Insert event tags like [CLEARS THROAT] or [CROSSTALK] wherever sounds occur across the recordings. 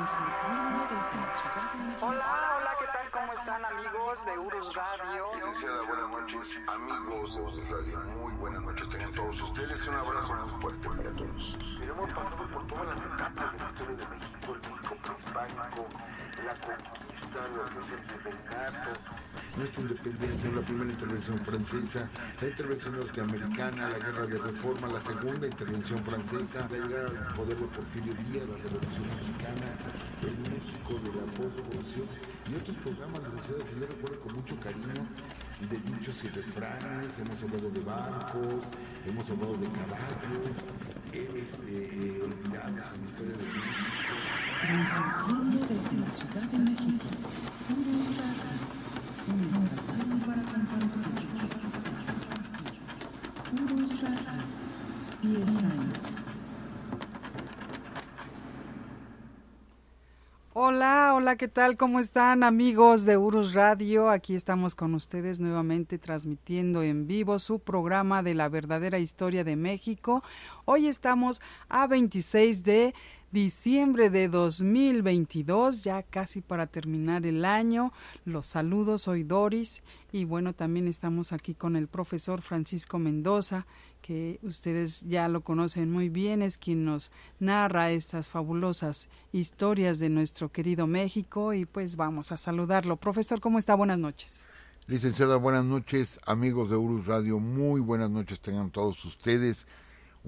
Hola, hola, ¿qué tal? ¿Cómo están amigos de Urus Radio? Licenciada, buenas noches. Amigos de Urus Radio, muy buenas noches. a todos ustedes un abrazo muy fuerte para todos. Queremos pasar por todas las etapas de la historia de México, el México prehispánico, la cultura nuestra es la primera intervención francesa, la intervención norteamericana, la guerra de reforma, la segunda intervención francesa, la guerra del poder de Porfirio la revolución mexicana, el México de la postrevolución y otros programas de sociedad que yo recuerdo con mucho cariño de dichos y refranes, hemos hablado de barcos, hemos hablado de caballos, En este, eh, la historia de México. desde la Ciudad de México. Hola, hola, ¿qué tal? ¿Cómo están amigos de Urus Radio? Aquí estamos con ustedes nuevamente transmitiendo en vivo su programa de la verdadera historia de México. Hoy estamos a 26 de diciembre de 2022, ya casi para terminar el año. Los saludos, soy Doris y bueno, también estamos aquí con el profesor Francisco Mendoza, que ustedes ya lo conocen muy bien, es quien nos narra estas fabulosas historias de nuestro querido México y pues vamos a saludarlo. Profesor, ¿cómo está? Buenas noches. Licenciada, buenas noches, amigos de Urus Radio, muy buenas noches tengan todos ustedes.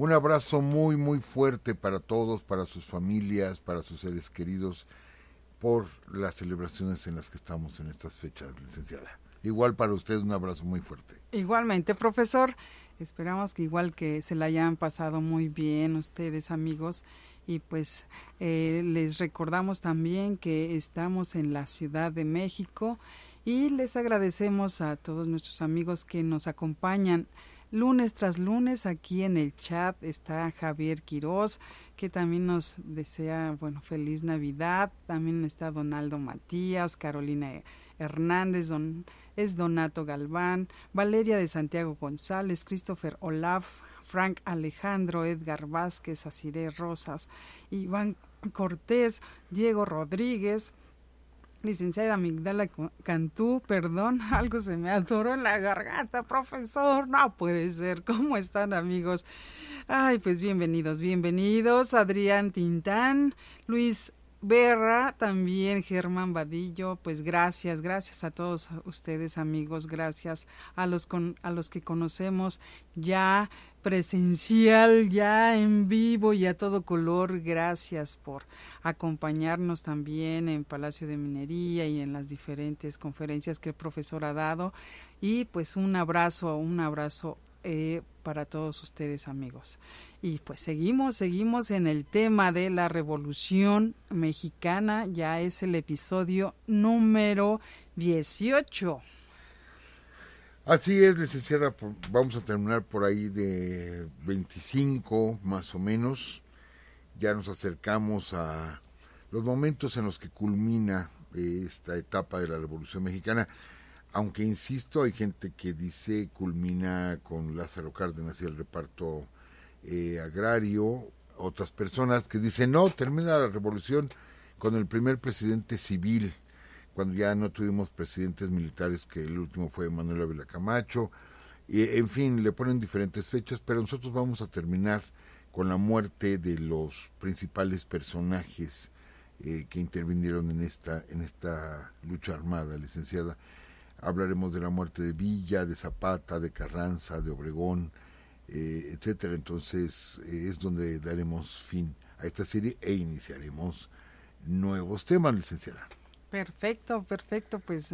Un abrazo muy, muy fuerte para todos, para sus familias, para sus seres queridos, por las celebraciones en las que estamos en estas fechas, licenciada. Igual para usted un abrazo muy fuerte. Igualmente, profesor. Esperamos que igual que se la hayan pasado muy bien ustedes, amigos. Y pues eh, les recordamos también que estamos en la Ciudad de México y les agradecemos a todos nuestros amigos que nos acompañan lunes tras lunes. Aquí en el chat está Javier Quiroz, que también nos desea, bueno, feliz Navidad. También está Donaldo Matías, Carolina Hernández, es Donato Galván, Valeria de Santiago González, Christopher Olaf, Frank Alejandro, Edgar Vázquez, Asiré Rosas, Iván Cortés, Diego Rodríguez, Licenciada Migdala Cantú, perdón, [LAUGHS] algo se me atoró en la garganta, profesor, no puede ser. ¿Cómo están, amigos? Ay, pues bienvenidos, bienvenidos. Adrián Tintán, Luis Berra, también Germán Vadillo, pues gracias, gracias a todos ustedes amigos, gracias a los, a los que conocemos ya presencial ya en vivo y a todo color. Gracias por acompañarnos también en Palacio de Minería y en las diferentes conferencias que el profesor ha dado. Y pues un abrazo, un abrazo eh, para todos ustedes amigos. Y pues seguimos, seguimos en el tema de la Revolución Mexicana. Ya es el episodio número 18. Así es, licenciada, vamos a terminar por ahí de 25 más o menos. Ya nos acercamos a los momentos en los que culmina eh, esta etapa de la Revolución Mexicana. Aunque insisto, hay gente que dice culmina con Lázaro Cárdenas y el reparto eh, agrario, otras personas que dicen no, termina la revolución con el primer presidente civil cuando ya no tuvimos presidentes militares, que el último fue Manuel Ávila Camacho, y, en fin, le ponen diferentes fechas, pero nosotros vamos a terminar con la muerte de los principales personajes eh, que intervinieron en esta, en esta lucha armada, licenciada. Hablaremos de la muerte de Villa, de Zapata, de Carranza, de Obregón, eh, etcétera. Entonces eh, es donde daremos fin a esta serie e iniciaremos nuevos temas, licenciada. Perfecto, perfecto. Pues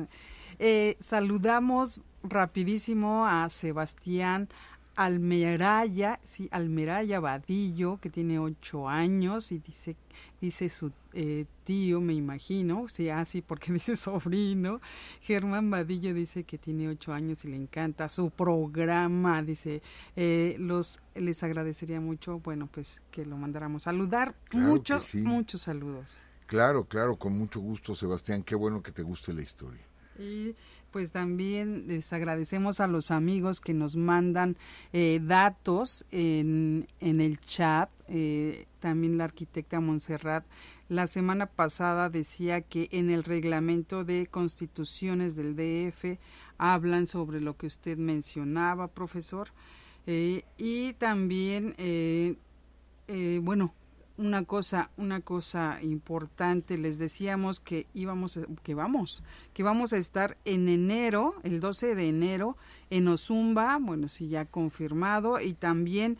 eh, saludamos rapidísimo a Sebastián Almeraya, sí, Almeraya Vadillo, que tiene ocho años y dice, dice su eh, tío, me imagino, sí, así, ah, porque [LAUGHS] dice sobrino. Germán Vadillo dice que tiene ocho años y le encanta su programa, dice, eh, los, les agradecería mucho, bueno, pues que lo mandáramos a saludar. muchos, muchos saludos. Claro, claro, con mucho gusto, Sebastián. Qué bueno que te guste la historia. Y pues también les agradecemos a los amigos que nos mandan eh, datos en, el chat. Eh, también la arquitecta Montserrat la semana pasada decía que en el reglamento de constituciones del DF hablan sobre lo que usted mencionaba, profesor. Eh, y también, bueno, una cosa, una cosa importante, les decíamos que íbamos, que vamos, que vamos a estar en enero, el 12 de enero, en Ozumba, bueno, sí, ya confirmado, y también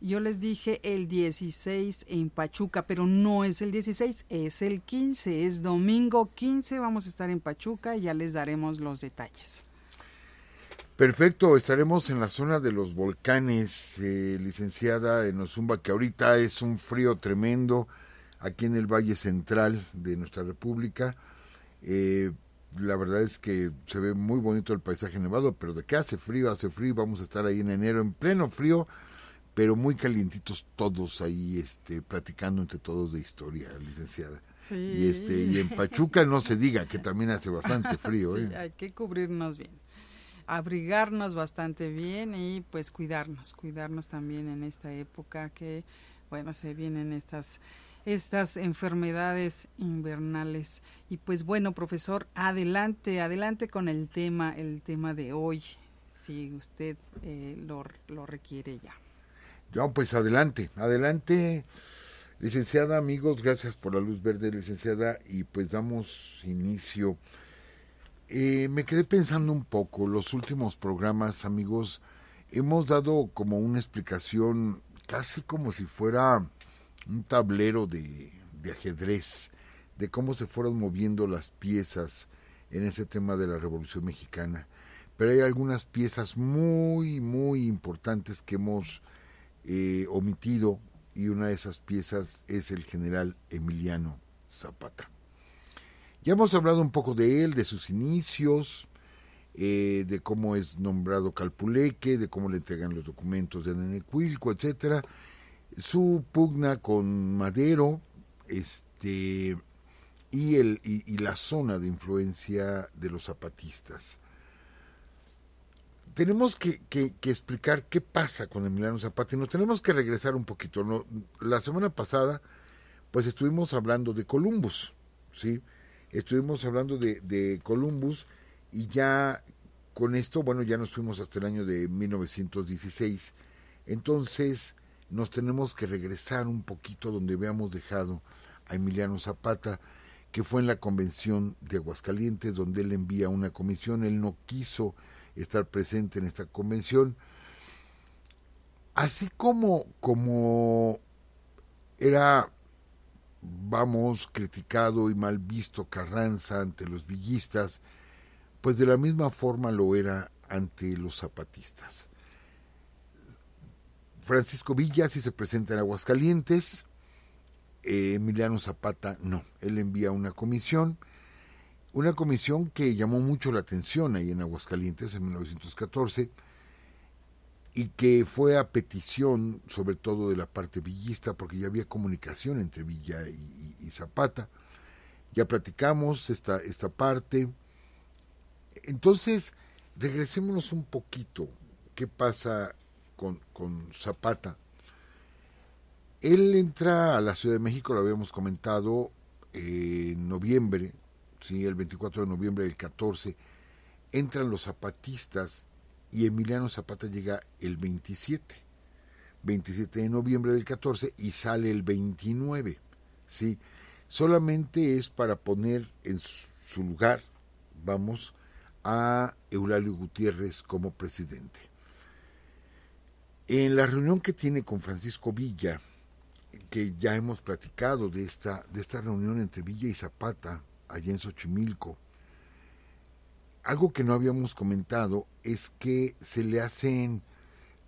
yo les dije el 16 en Pachuca, pero no es el 16, es el 15, es domingo 15, vamos a estar en Pachuca y ya les daremos los detalles. Perfecto, estaremos en la zona de los volcanes, eh, licenciada en Ozumba, que ahorita es un frío tremendo aquí en el Valle Central de nuestra República. Eh, la verdad es que se ve muy bonito el paisaje nevado, pero de qué hace frío, hace frío, vamos a estar ahí en enero en pleno frío, pero muy calientitos todos ahí, este, platicando entre todos de historia, licenciada. Y, este, y en Pachuca no se diga que también hace bastante [LAUGHS] frío. Sí, ¿eh? Hay que cubrirnos bien abrigarnos bastante bien y pues cuidarnos, cuidarnos también en esta época que, bueno, se vienen estas estas enfermedades invernales. Y pues bueno, profesor, adelante, adelante con el tema, el tema de hoy, si usted eh, lo, lo, requiere ya. Ya, pues adelante, adelante. Licenciada, amigos, gracias por la luz verde, licenciada, y pues damos inicio eh, me quedé pensando un poco, los últimos programas, amigos, hemos dado como una explicación casi como si fuera un tablero de, ajedrez, de cómo se fueron moviendo las piezas en ese tema de la Revolución Mexicana. Pero hay algunas piezas muy, muy importantes que hemos eh, omitido y una de esas piezas es el general Emiliano Zapata. Ya hemos hablado un poco de él, de sus inicios, eh, de cómo es nombrado Calpuleque, de cómo le entregan los documentos de Nenecuilco, etcétera. Su pugna con Madero, este y, el, y, la zona de influencia de los zapatistas. Tenemos que, explicar qué pasa con Emiliano Zapata y nos tenemos que regresar un poquito. la semana pasada, pues estuvimos hablando de Columbus, ¿sí? estuvimos hablando de, Columbus y ya con esto, bueno, ya nos fuimos hasta el año de 1916. Entonces nos tenemos que regresar un poquito donde habíamos dejado a Emiliano Zapata, que fue en la convención de Aguascalientes, donde él envía una comisión. Él no quiso estar presente en esta convención. Así como, como era vamos criticado y mal visto Carranza ante los villistas, pues de la misma forma lo era ante los zapatistas. Francisco Villa sí se presenta en Aguascalientes, eh, Emiliano Zapata no, él envía una comisión, una comisión que llamó mucho la atención ahí en Aguascalientes en 1914, y que fue a petición, sobre todo de la parte villista, porque ya había comunicación entre Villa y, Zapata. Ya platicamos esta, esta parte. Entonces, regresémonos un poquito. ¿Qué pasa con, Zapata? Él entra a la Ciudad de México, lo habíamos comentado, eh, en noviembre, sí, el 24 de noviembre del 14, entran los zapatistas y Emiliano Zapata llega el 27, 27 de noviembre del 14 y sale el 29, ¿sí? Solamente es para poner en su lugar, vamos, a Eulalio Gutiérrez como presidente. En la reunión que tiene con Francisco Villa, que ya hemos platicado de esta, de esta reunión entre Villa y Zapata, allá en Xochimilco, algo que no habíamos comentado es que se le hacen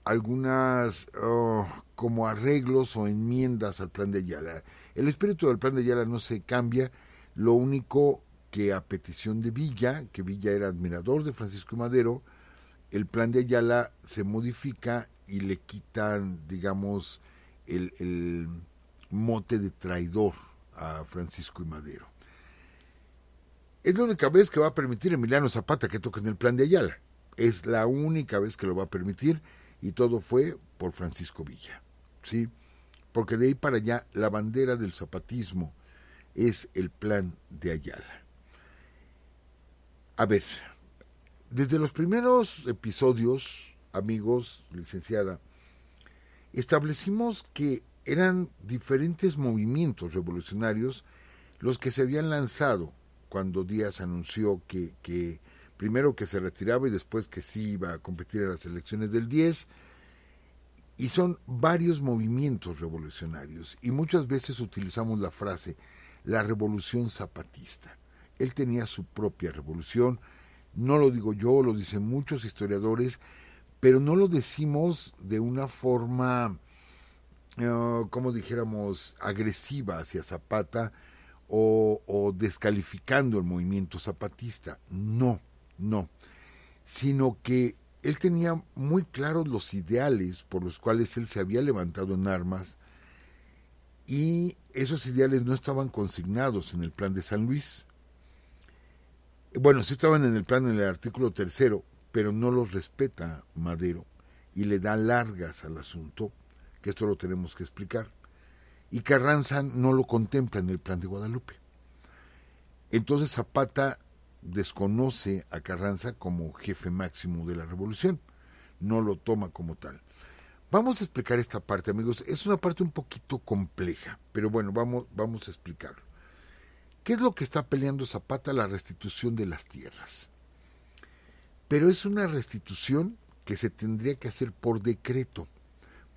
algunas oh, como arreglos o enmiendas al plan de Ayala. El espíritu del plan de Ayala no se cambia, lo único que a petición de Villa, que Villa era admirador de Francisco Madero, el plan de Ayala se modifica y le quitan, digamos, el, el mote de traidor a Francisco y Madero. Es la única vez que va a permitir Emiliano Zapata que en el plan de Ayala. Es la única vez que lo va a permitir y todo fue por Francisco Villa. ¿Sí? Porque de ahí para allá la bandera del zapatismo es el plan de Ayala. A ver, desde los primeros episodios, amigos, licenciada, establecimos que eran diferentes movimientos revolucionarios los que se habían lanzado cuando Díaz anunció que, primero que se retiraba y después que sí iba a competir en las elecciones del 10. Y son varios movimientos revolucionarios y muchas veces utilizamos la frase la revolución zapatista. Él tenía su propia revolución, no lo digo yo, lo dicen muchos historiadores, pero no lo decimos de una forma, eh, como dijéramos, agresiva hacia Zapata, o, descalificando el movimiento zapatista, no, no, sino que él tenía muy claros los ideales por los cuales él se había levantado en armas y esos ideales no estaban consignados en el plan de San Luis. Bueno, sí estaban en el plan en el artículo tercero, pero no los respeta Madero y le da largas al asunto, que esto lo tenemos que explicar y Carranza no lo contempla en el plan de Guadalupe. Entonces Zapata desconoce a Carranza como jefe máximo de la revolución, no lo toma como tal. Vamos a explicar esta parte, amigos. Es una parte un poquito compleja, pero bueno, vamos, vamos a explicarlo. ¿Qué es lo que está peleando Zapata? La restitución de las tierras. Pero es una restitución que se tendría que hacer por decreto.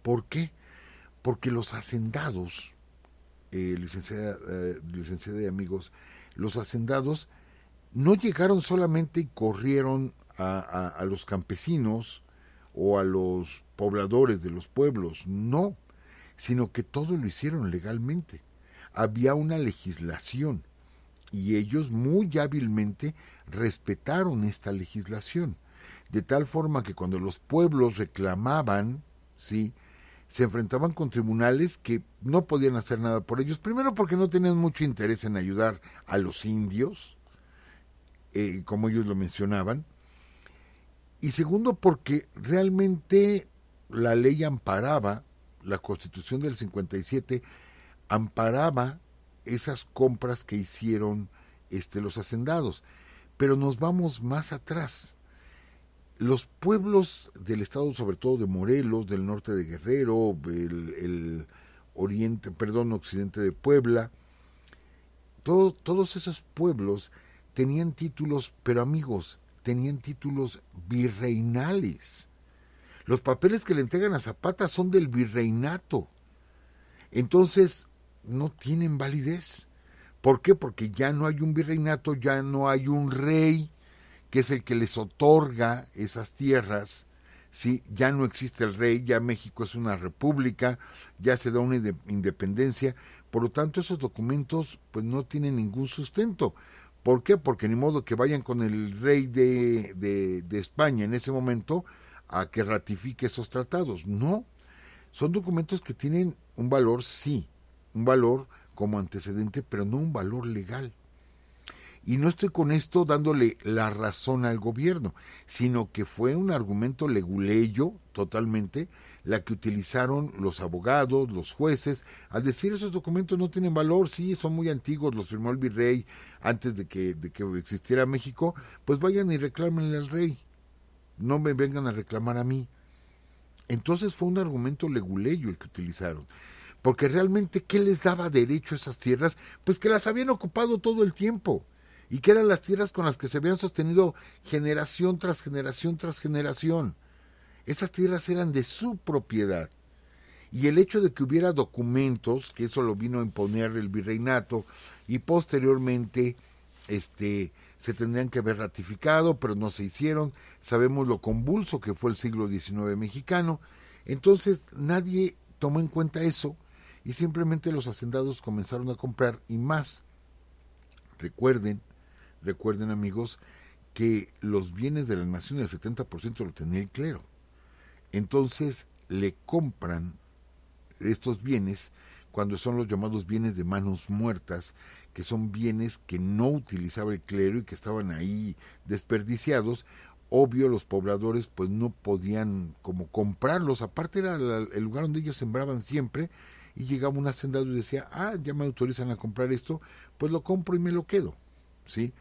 ¿Por qué? porque los hacendados, eh, eh, licenciada, y amigos, los hacendados no llegaron solamente y corrieron a, a los campesinos o a los pobladores de los pueblos, no, sino que todo lo hicieron legalmente. Había una legislación y ellos muy hábilmente respetaron esta legislación, de tal forma que cuando los pueblos reclamaban, sí, se enfrentaban con tribunales que no podían hacer nada por ellos, primero porque no tenían mucho interés en ayudar a los indios, eh, como ellos lo mencionaban, y segundo porque realmente la ley amparaba, la constitución del 57 amparaba esas compras que hicieron este, los hacendados, pero nos vamos más atrás los pueblos del estado, sobre todo de Morelos, del norte de Guerrero, el, oriente, perdón, occidente de Puebla, todos esos pueblos tenían títulos, pero amigos, tenían títulos virreinales. Los papeles que le entregan a Zapata son del virreinato. Entonces, no tienen validez. ¿Por qué? Porque ya no hay un virreinato, ya no hay un rey, que es el que les otorga esas tierras, si ya no existe el rey, ya México es una república, ya se da una independencia, por lo tanto esos documentos pues no tienen ningún sustento. ¿Por qué? Porque ni modo que vayan con el rey de, de España en ese momento a que ratifique esos tratados. No, son documentos que tienen un valor, sí, un valor como antecedente, pero no un valor legal. Y no estoy con esto dándole la razón al gobierno, sino que fue un argumento leguleyo totalmente la que utilizaron los abogados, los jueces, al decir esos documentos no tienen valor, sí, son muy antiguos, los firmó el virrey antes de que, de que existiera México, pues vayan y reclámenle al rey, no me vengan a reclamar a mí. Entonces fue un argumento leguleyo el que utilizaron porque realmente ¿qué les daba derecho a esas tierras? Pues que las habían ocupado todo el tiempo y que eran las tierras con las que se habían sostenido generación tras generación tras generación. Esas tierras eran de su propiedad. Y el hecho de que hubiera documentos, que eso lo vino a imponer el virreinato, y posteriormente este, se tendrían que haber ratificado, pero no se hicieron. Sabemos lo convulso que fue el siglo XIX mexicano. Entonces nadie tomó en cuenta eso y simplemente los hacendados comenzaron a comprar y más. Recuerden Recuerden amigos que los bienes de la nación el 70% lo tenía el clero. Entonces le compran estos bienes cuando son los llamados bienes de manos muertas, que son bienes que no utilizaba el clero y que estaban ahí desperdiciados. Obvio, los pobladores pues no podían como comprarlos, aparte era el lugar donde ellos sembraban siempre y llegaba un hacendado y decía, ah, ya me autorizan a comprar esto, pues lo compro y me lo quedo, ¿sí?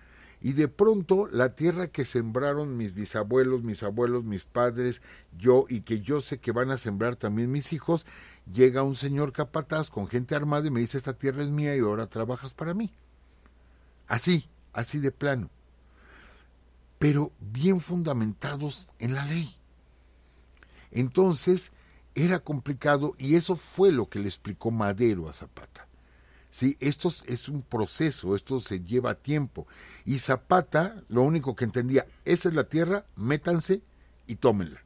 y de pronto la tierra que sembraron mis bisabuelos, mis abuelos, mis padres, yo y que yo sé que van a sembrar también mis hijos, llega un señor capataz con gente armada y me dice esta tierra es mía y ahora trabajas para mí. Así, así de plano. Pero bien fundamentados en la ley. Entonces, era complicado y eso fue lo que le explicó Madero a Zapata. ¿sí? Esto es un proceso, esto se lleva tiempo. Y Zapata lo único que entendía, esa es la tierra, métanse y tómenla.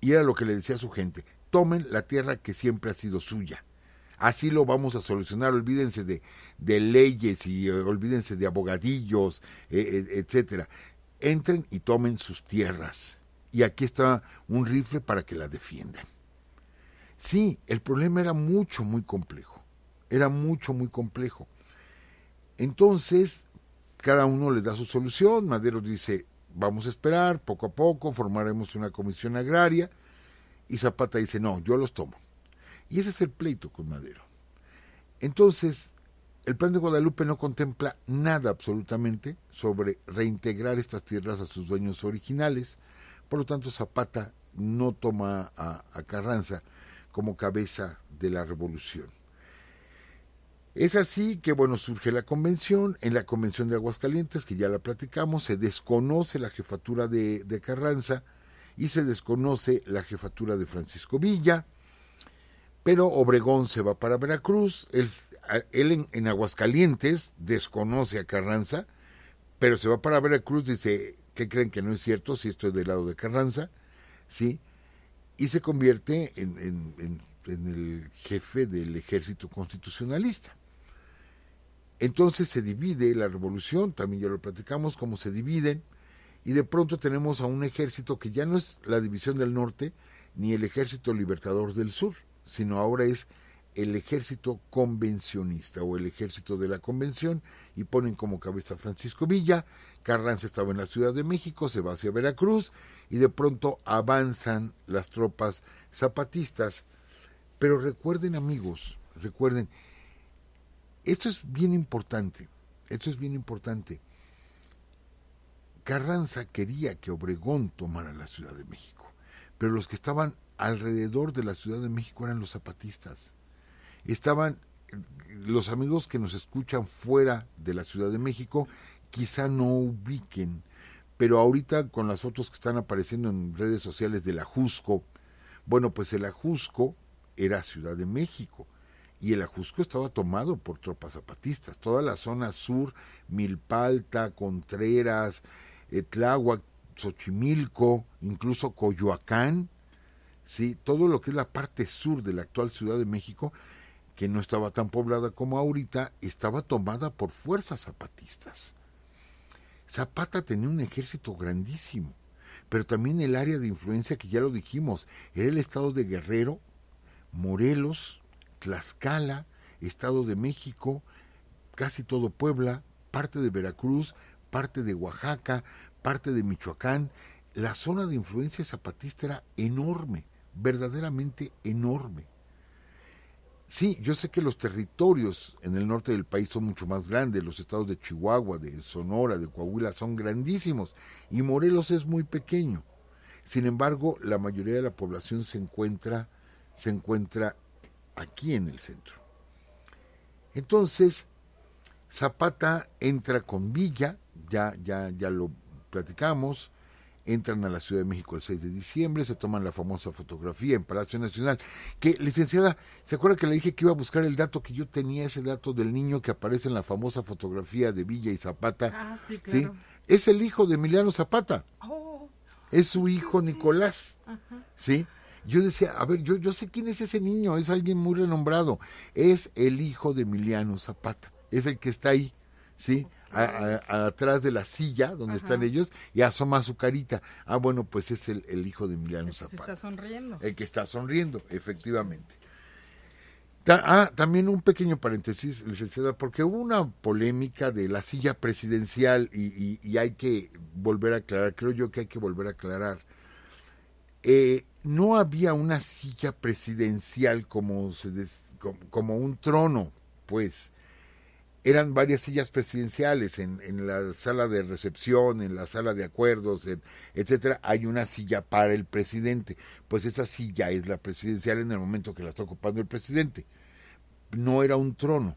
Y era lo que le decía a su gente, tomen la tierra que siempre ha sido suya. Así lo vamos a solucionar, olvídense de, leyes y eh, olvídense de abogadillos, etc. E, etcétera. Entren y tomen sus tierras. Y aquí está un rifle para que la defiendan. Sí, el problema era mucho, muy complejo. Era mucho, muy complejo. Entonces, cada uno le da su solución. Madero dice, vamos a esperar, poco a poco formaremos una comisión agraria. Y Zapata dice, no, yo los tomo. Y ese es el pleito con Madero. Entonces, el plan de Guadalupe no contempla nada absolutamente sobre reintegrar estas tierras a sus dueños originales. Por lo tanto, Zapata no toma a, a Carranza como cabeza de la revolución. Es así que, bueno, surge la convención. En la convención de Aguascalientes, que ya la platicamos, se desconoce la jefatura de, Carranza y se desconoce la jefatura de Francisco Villa. Pero Obregón se va para Veracruz. Él, en, Aguascalientes desconoce a Carranza, pero se va para Veracruz. Dice: ¿Qué creen que no es cierto si esto es del lado de Carranza? ¿Sí? Y se convierte en el jefe del ejército constitucionalista. Entonces se divide la revolución, también ya lo platicamos, cómo se dividen, y de pronto tenemos a un ejército que ya no es la división del norte ni el ejército libertador del sur, sino ahora es el ejército convencionista o el ejército de la convención y ponen como cabeza a Francisco Villa, Carranza estaba en la Ciudad de México, se va hacia Veracruz y de pronto avanzan las tropas zapatistas. Pero recuerden amigos, recuerden, esto es bien importante, esto es bien importante. Carranza quería que Obregón tomara la Ciudad de México, pero los que estaban alrededor de la Ciudad de México eran los zapatistas. Estaban los amigos que nos escuchan fuera de la Ciudad de México, quizá no ubiquen, pero ahorita con las fotos que están apareciendo en redes sociales del Ajusco, bueno, pues el Ajusco era Ciudad de México y el Ajusco estaba tomado por tropas zapatistas. Toda la zona sur, Milpalta, Contreras, Etláhuac, eh, Xochimilco, incluso Coyoacán, ¿sí? todo lo que es la parte sur de la actual Ciudad de México, que no estaba tan poblada como ahorita, estaba tomada por fuerzas zapatistas. Zapata tenía un ejército grandísimo, pero también el área de influencia que ya lo dijimos, era el estado de Guerrero, Morelos, Tlaxcala, Estado de México, casi todo Puebla, parte de Veracruz, parte de Oaxaca, parte de Michoacán. La zona de influencia zapatista era enorme, verdaderamente enorme. Sí, yo sé que los territorios en el norte del país son mucho más grandes, los estados de Chihuahua, de Sonora, de Coahuila son grandísimos y Morelos es muy pequeño. Sin embargo, la mayoría de la población se encuentra, se encuentra aquí en el centro. Entonces, Zapata entra con Villa, ya, ya, ya lo platicamos, entran a la Ciudad de México el 6 de diciembre, se toman la famosa fotografía en Palacio Nacional, que licenciada, ¿se acuerda que le dije que iba a buscar el dato que yo tenía, ese dato del niño que aparece en la famosa fotografía de Villa y Zapata? Ah, sí, claro. Es el hijo de Emiliano Zapata. Oh. es su hijo Nicolás. Ajá. ¿Sí? Yo decía, a ver, yo, yo sé quién es ese niño, es alguien muy renombrado, es el hijo de Emiliano Zapata, es el que está ahí, ¿sí? atrás de la silla donde están ellos y asoma su carita. Ah, bueno, pues es el, hijo de Emiliano el que Zapata. está sonriendo. El que está sonriendo, efectivamente. ah, también un pequeño paréntesis, licenciada, porque hubo una polémica de la silla presidencial y hay que volver a aclarar, creo yo que hay que volver a aclarar eh, no había una silla presidencial como, como, un trono, pues. Eran varias sillas presidenciales en, la sala de recepción, en la sala de acuerdos, etc., etcétera. Hay una silla para el presidente. Pues esa silla es la presidencial en el momento que la está ocupando el presidente. No era un trono.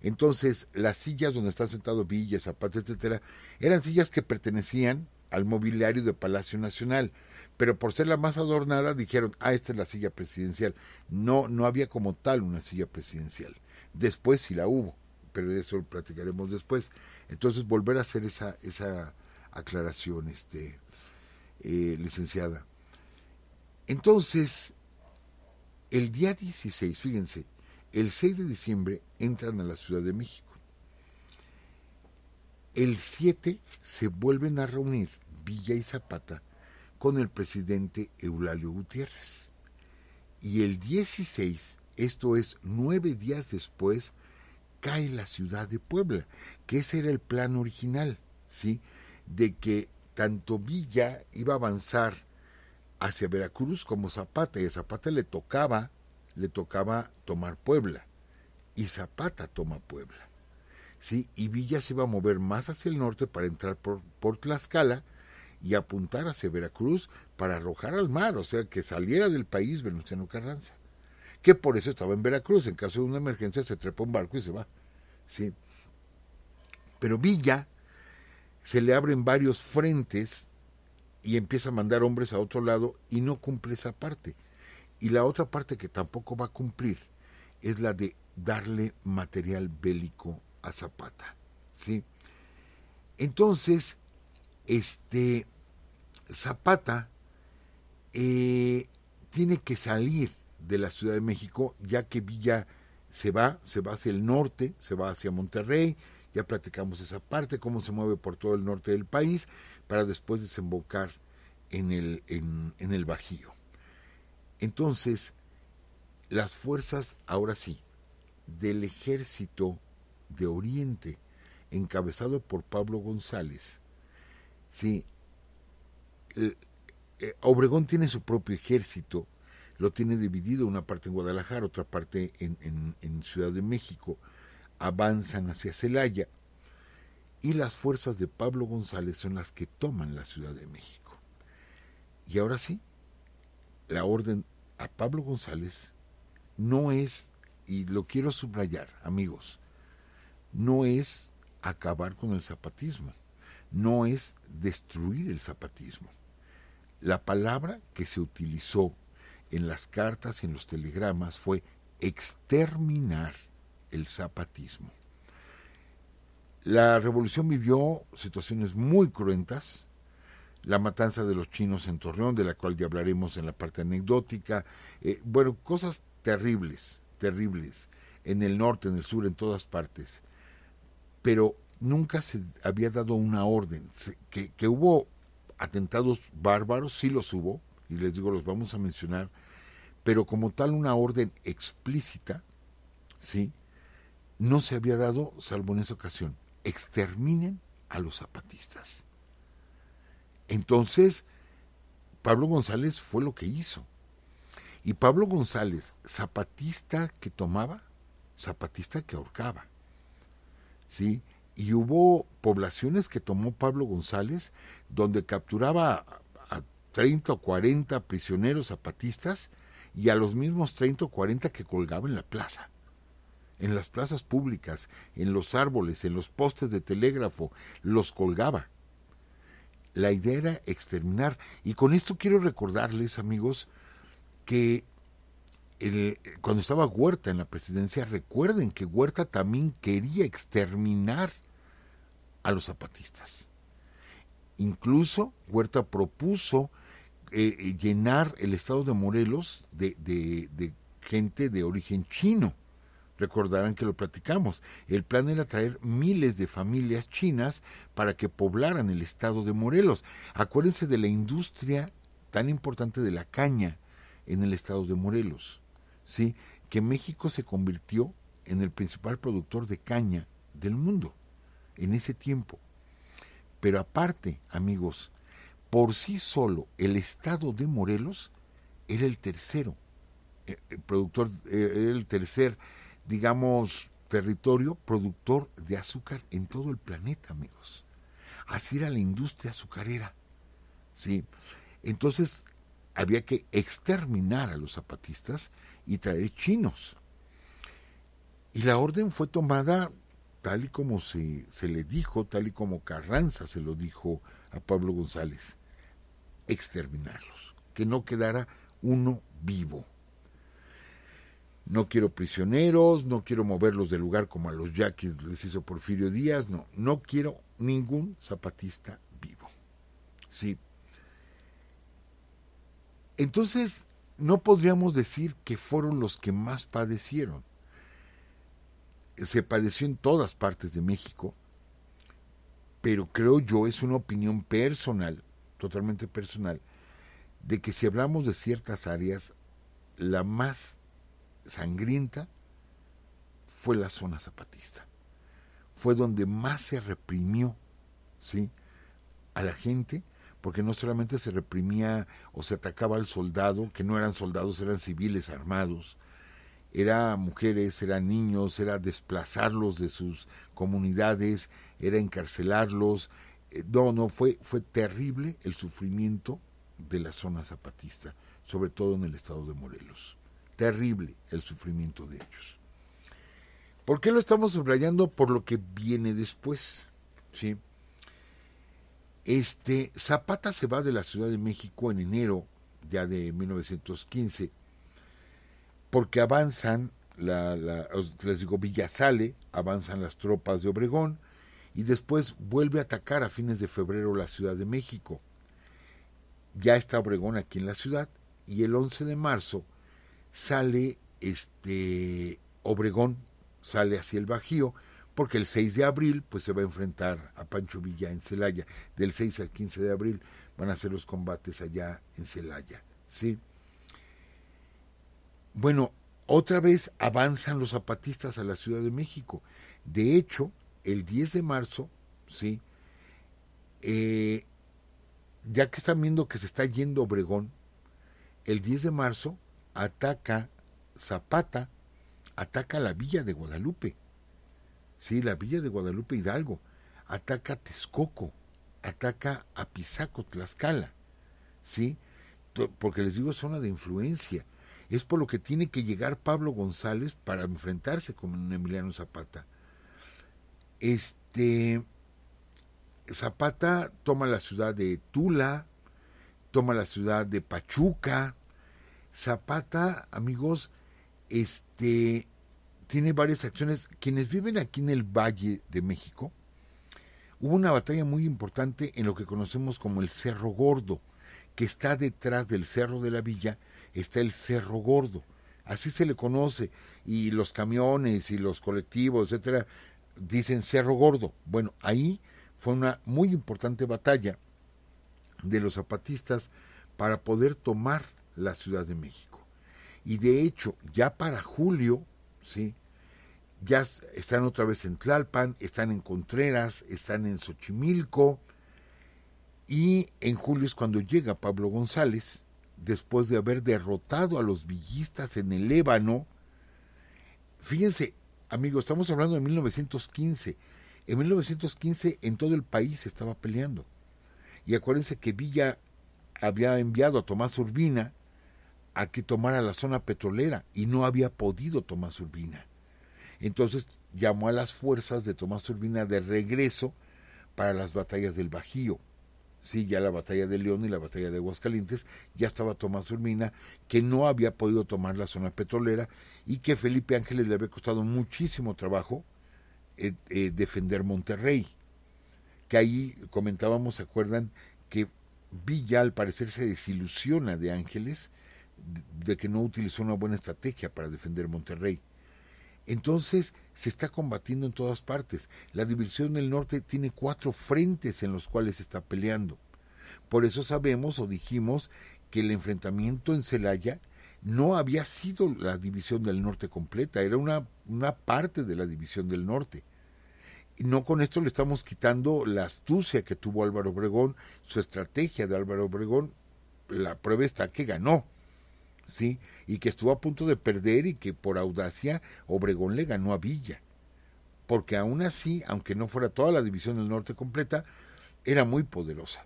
Entonces, las sillas donde está sentado Villa, Zapata, etcétera, eran sillas que pertenecían al mobiliario de Palacio Nacional pero por ser la más adornada dijeron, ah, esta es la silla presidencial. No, no había como tal una silla presidencial. Después sí la hubo, pero eso lo platicaremos después. Entonces, volver a hacer esa, esa aclaración, este, eh, licenciada. Entonces, el día 16, fíjense, el 6 de diciembre entran a la Ciudad de México. El 7 se vuelven a reunir Villa y Zapata con el presidente Eulalio Gutiérrez. Y el 16, esto es nueve días después, cae la ciudad de Puebla, que ese era el plan original, ¿sí? De que tanto Villa iba a avanzar hacia Veracruz como Zapata, y a Zapata le tocaba, le tocaba tomar Puebla, y Zapata toma Puebla, ¿sí? Y Villa se iba a mover más hacia el norte para entrar por, por Tlaxcala, y apuntar hacia Veracruz para arrojar al mar, o sea, que saliera del país Venustiano Carranza, que por eso estaba en Veracruz, en caso de una emergencia se trepa un barco y se va. Sí. Pero Villa se le abren varios frentes y empieza a mandar hombres a otro lado y no cumple esa parte. Y la otra parte que tampoco va a cumplir es la de darle material bélico a Zapata. ¿sí? Entonces, este, Zapata eh, tiene que salir de la Ciudad de México, ya que Villa se va, se va hacia el norte, se va hacia Monterrey, ya platicamos esa parte, cómo se mueve por todo el norte del país, para después desembocar en el, en, en el Bajío. Entonces, las fuerzas, ahora sí, del ejército de Oriente, encabezado por Pablo González, sí, eh, eh, Obregón tiene su propio ejército, lo tiene dividido, una parte en Guadalajara, otra parte en, en Ciudad de México, avanzan hacia Celaya y las fuerzas de Pablo González son las que toman la Ciudad de México. Y ahora sí, la orden a Pablo González no es, y lo quiero subrayar, amigos, no es acabar con el zapatismo, no es destruir el zapatismo la palabra que se utilizó en las cartas y en los telegramas fue exterminar el zapatismo. La revolución vivió situaciones muy cruentas, la matanza de los chinos en Torreón, de la cual ya hablaremos en la parte anecdótica, eh, bueno, cosas terribles, terribles, en el norte, en el sur, en todas partes, pero nunca se había dado una orden, que, que hubo atentados bárbaros, sí los hubo, y les digo, los vamos a mencionar, pero como tal una orden explícita, ¿sí? No se había dado, salvo en esa ocasión, exterminen a los zapatistas. Entonces, Pablo González fue lo que hizo. Y Pablo González, zapatista que tomaba, zapatista que ahorcaba. ¿Sí? Y hubo poblaciones que tomó Pablo González donde capturaba a 30 o 40 prisioneros zapatistas y a los mismos 30 o 40 que colgaba en la plaza. En las plazas públicas, en los árboles, en los postes de telégrafo, los colgaba. La idea era exterminar. Y con esto quiero recordarles, amigos, que cuando estaba Huerta en la presidencia, recuerden que Huerta también quería exterminar a los zapatistas. Incluso Huerta propuso eh, eh, llenar el estado de Morelos de, gente de origen chino. Recordarán que lo platicamos. El plan era traer miles de familias chinas para que poblaran el estado de Morelos. Acuérdense de la industria tan importante de la caña en el estado de Morelos, ¿sí? Que México se convirtió en el principal productor de caña del mundo en ese tiempo. Pero aparte, amigos, por sí solo el estado de Morelos era el tercero, eh, productor, eh, el tercer, digamos, territorio productor de azúcar en todo el planeta, amigos. Así era la industria azucarera. Sí. Entonces, había que exterminar a los zapatistas y traer chinos. Y la orden fue tomada tal y como se, le dijo, tal y como Carranza se lo dijo a Pablo González, exterminarlos, que no quedara uno vivo. No quiero prisioneros, no quiero moverlos del lugar como a los yaquis les hizo Porfirio Díaz, no, no quiero ningún zapatista vivo. Sí. Entonces, no podríamos decir que fueron los que más padecieron se padeció en todas partes de México, pero creo yo es una opinión personal, totalmente personal, de que si hablamos de ciertas áreas, la más sangrienta fue la zona zapatista. Fue donde más se reprimió, ¿sí? A la gente, porque no solamente se reprimía o se atacaba al soldado, que no eran soldados, eran civiles armados, era mujeres, eran niños, era desplazarlos de sus comunidades, era encarcelarlos. Eh, no, no, fue, fue terrible el sufrimiento de la zona zapatista, sobre todo en el estado de Morelos. Terrible el sufrimiento de ellos. ¿Por qué lo estamos subrayando? Por lo que viene después. ¿sí? Este, Zapata se va de la Ciudad de México en enero ya de 1915 porque avanzan, les digo, Villa sale, avanzan las tropas de Obregón y después vuelve a atacar a fines de febrero la Ciudad de México. Ya está Obregón aquí en la ciudad y el 11 de marzo sale este Obregón, sale hacia el Bajío, porque el 6 de abril pues se va a enfrentar a Pancho Villa en Celaya. Del 6 al 15 de abril van a ser los combates allá en Celaya, ¿sí? Bueno, otra vez avanzan los zapatistas a la Ciudad de México. De hecho, el 10 de marzo, ¿sí? Eh, ya que están viendo que se está yendo Obregón, el 10 de marzo ataca Zapata, ataca la villa de Guadalupe, sí, la villa de Guadalupe Hidalgo, ataca Texcoco, ataca a Tlaxcala, sí, porque les digo zona de influencia. Es por lo que tiene que llegar Pablo González para enfrentarse con Emiliano Zapata. Este Zapata toma la ciudad de Tula, toma la ciudad de Pachuca. Zapata, amigos, este tiene varias acciones. Quienes viven aquí en el Valle de México, hubo una batalla muy importante en lo que conocemos como el Cerro Gordo, que está detrás del Cerro de la Villa está el Cerro Gordo, así se le conoce, y los camiones y los colectivos, etcétera, dicen Cerro Gordo. Bueno, ahí fue una muy importante batalla de los zapatistas para poder tomar la Ciudad de México. Y de hecho, ya para julio, ¿sí? Ya están otra vez en Tlalpan, están en Contreras, están en Xochimilco. Y en julio es cuando llega Pablo González después de haber derrotado a los villistas en el Ébano. Fíjense, amigos, estamos hablando de 1915. En 1915 en todo el país se estaba peleando. Y acuérdense que Villa había enviado a Tomás Urbina a que tomara la zona petrolera y no había podido Tomás Urbina. Entonces llamó a las fuerzas de Tomás Urbina de regreso para las batallas del Bajío sí, ya la batalla de León y la batalla de Aguascalientes, ya estaba Tomás Urmina, que no había podido tomar la zona petrolera y que Felipe Ángeles le había costado muchísimo trabajo eh, eh, defender Monterrey. Que ahí comentábamos, ¿se acuerdan? Que Villa al parecer se desilusiona de Ángeles de que no utilizó una buena estrategia para defender Monterrey. Entonces se está combatiendo en todas partes. La División del Norte tiene cuatro frentes en los cuales se está peleando. Por eso sabemos o dijimos que el enfrentamiento en Celaya no había sido la División del Norte completa, era una, una parte de la División del Norte. Y no con esto le estamos quitando la astucia que tuvo Álvaro Obregón, su estrategia de Álvaro Obregón. La prueba está que ganó. ¿sí? y que estuvo a punto de perder y que por audacia Obregón le ganó a Villa. Porque aún así, aunque no fuera toda la división del norte completa, era muy poderosa.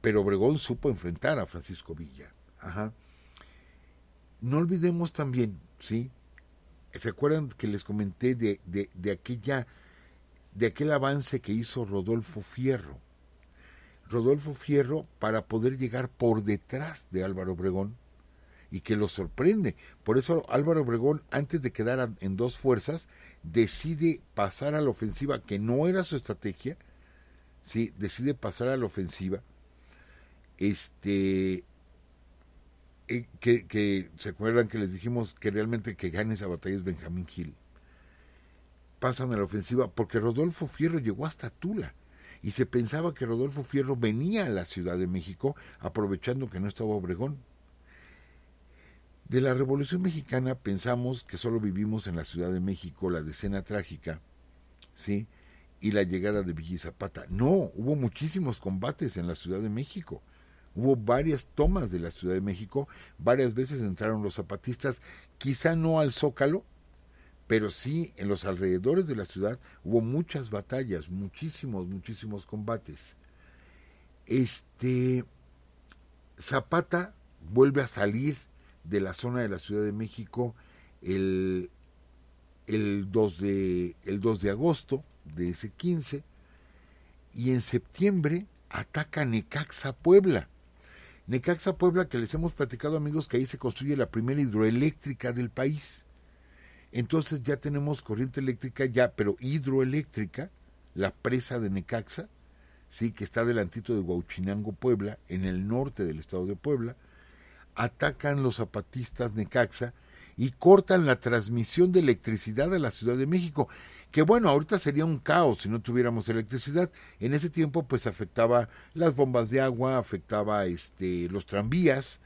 Pero Obregón supo enfrentar a Francisco Villa. Ajá. No olvidemos también, ¿sí? ¿Se acuerdan que les comenté de, de, de aquella de aquel avance que hizo Rodolfo Fierro? Rodolfo Fierro para poder llegar por detrás de Álvaro Obregón y que lo sorprende. Por eso Álvaro Obregón, antes de quedar en dos fuerzas, decide pasar a la ofensiva, que no era su estrategia, ¿sí? decide pasar a la ofensiva, este, eh, que, que, se acuerdan que les dijimos que realmente que gane esa batalla es Benjamín Gil. Pasan a la ofensiva porque Rodolfo Fierro llegó hasta Tula y se pensaba que Rodolfo Fierro venía a la Ciudad de México aprovechando que no estaba Obregón, de la Revolución Mexicana pensamos que solo vivimos en la Ciudad de México la decena trágica, ¿sí? Y la llegada de Villa Zapata. No, hubo muchísimos combates en la Ciudad de México. Hubo varias tomas de la Ciudad de México, varias veces entraron los zapatistas, quizá no al Zócalo, pero sí en los alrededores de la ciudad hubo muchas batallas, muchísimos, muchísimos combates. Este Zapata vuelve a salir de la zona de la Ciudad de México el, el, 2, de, el de agosto de ese 15 y en septiembre ataca Necaxa Puebla. Necaxa Puebla, que les hemos platicado amigos que ahí se construye la primera hidroeléctrica del país. Entonces ya tenemos corriente eléctrica, ya, pero hidroeléctrica, la presa de Necaxa, sí, que está delantito de Huachinango, Puebla, en el norte del estado de Puebla, atacan los zapatistas Necaxa y cortan la transmisión de electricidad a la Ciudad de México, que bueno, ahorita sería un caos si no tuviéramos electricidad. En ese tiempo pues afectaba las bombas de agua, afectaba este los tranvías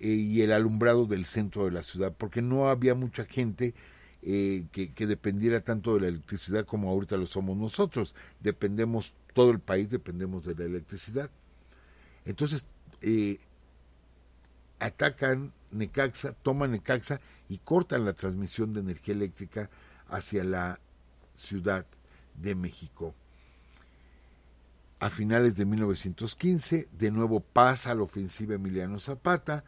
eh, y el alumbrado del centro de la ciudad, porque no había mucha gente eh, que, que, dependiera tanto de la electricidad como ahorita lo somos nosotros. Dependemos, todo el país dependemos de la electricidad. Entonces, eh, atacan Necaxa, toman Necaxa y cortan la transmisión de energía eléctrica hacia la Ciudad de México. A finales de 1915, de nuevo pasa la ofensiva Emiliano Zapata,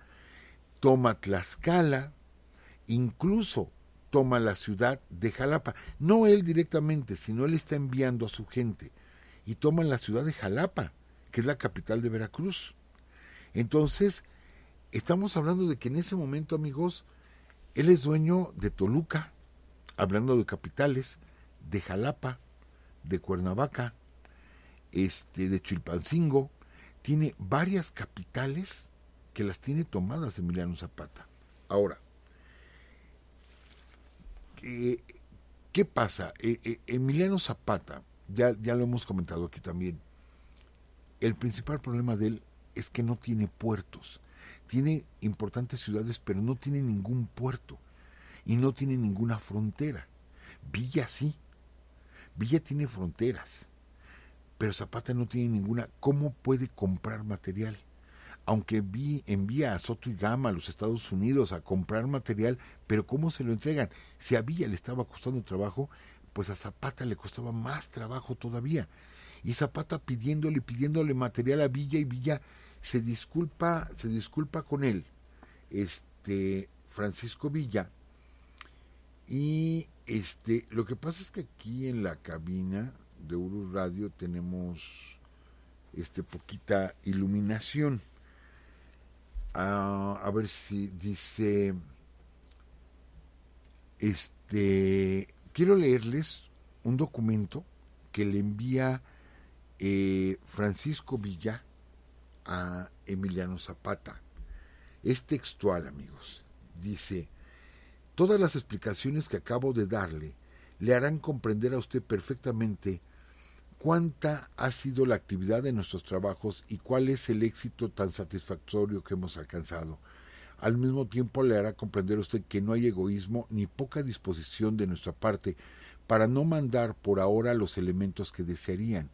toma Tlaxcala, incluso toma la ciudad de Jalapa. No él directamente, sino él está enviando a su gente y toman la ciudad de Jalapa, que es la capital de Veracruz. Entonces, Estamos hablando de que en ese momento, amigos, él es dueño de Toluca, hablando de capitales, de Jalapa, de Cuernavaca, este, de Chilpancingo, tiene varias capitales que las tiene tomadas Emiliano Zapata. Ahora, ¿qué, pasa? Eh, eh, Emiliano Zapata, ya lo hemos comentado aquí también, el principal problema de él es que no tiene puertos tiene importantes ciudades, pero no tiene ningún puerto y no tiene ninguna frontera. Villa sí. Villa tiene fronteras, pero Zapata no tiene ninguna. ¿Cómo puede comprar material? Aunque envía a Soto y Gama a los Estados Unidos a comprar material, pero ¿cómo se lo entregan? Si a Villa le estaba costando trabajo, pues a Zapata le costaba más trabajo todavía. Y Zapata pidiéndole, pidiéndole material a Villa y Villa se disculpa, se disculpa con él, este Francisco Villa, y este, lo que pasa es que aquí en la cabina de Uru Radio tenemos este poquita iluminación. Ah, a ver si dice este quiero leerles un documento que le envía eh, Francisco Villa a Emiliano Zapata. Es textual, amigos. Dice, todas las explicaciones que acabo de darle le harán comprender a usted perfectamente cuánta ha sido la actividad de nuestros trabajos y cuál es el éxito tan satisfactorio que hemos alcanzado. Al mismo tiempo le hará comprender a usted que no hay egoísmo ni poca disposición de nuestra parte para no mandar por ahora los elementos que desearían.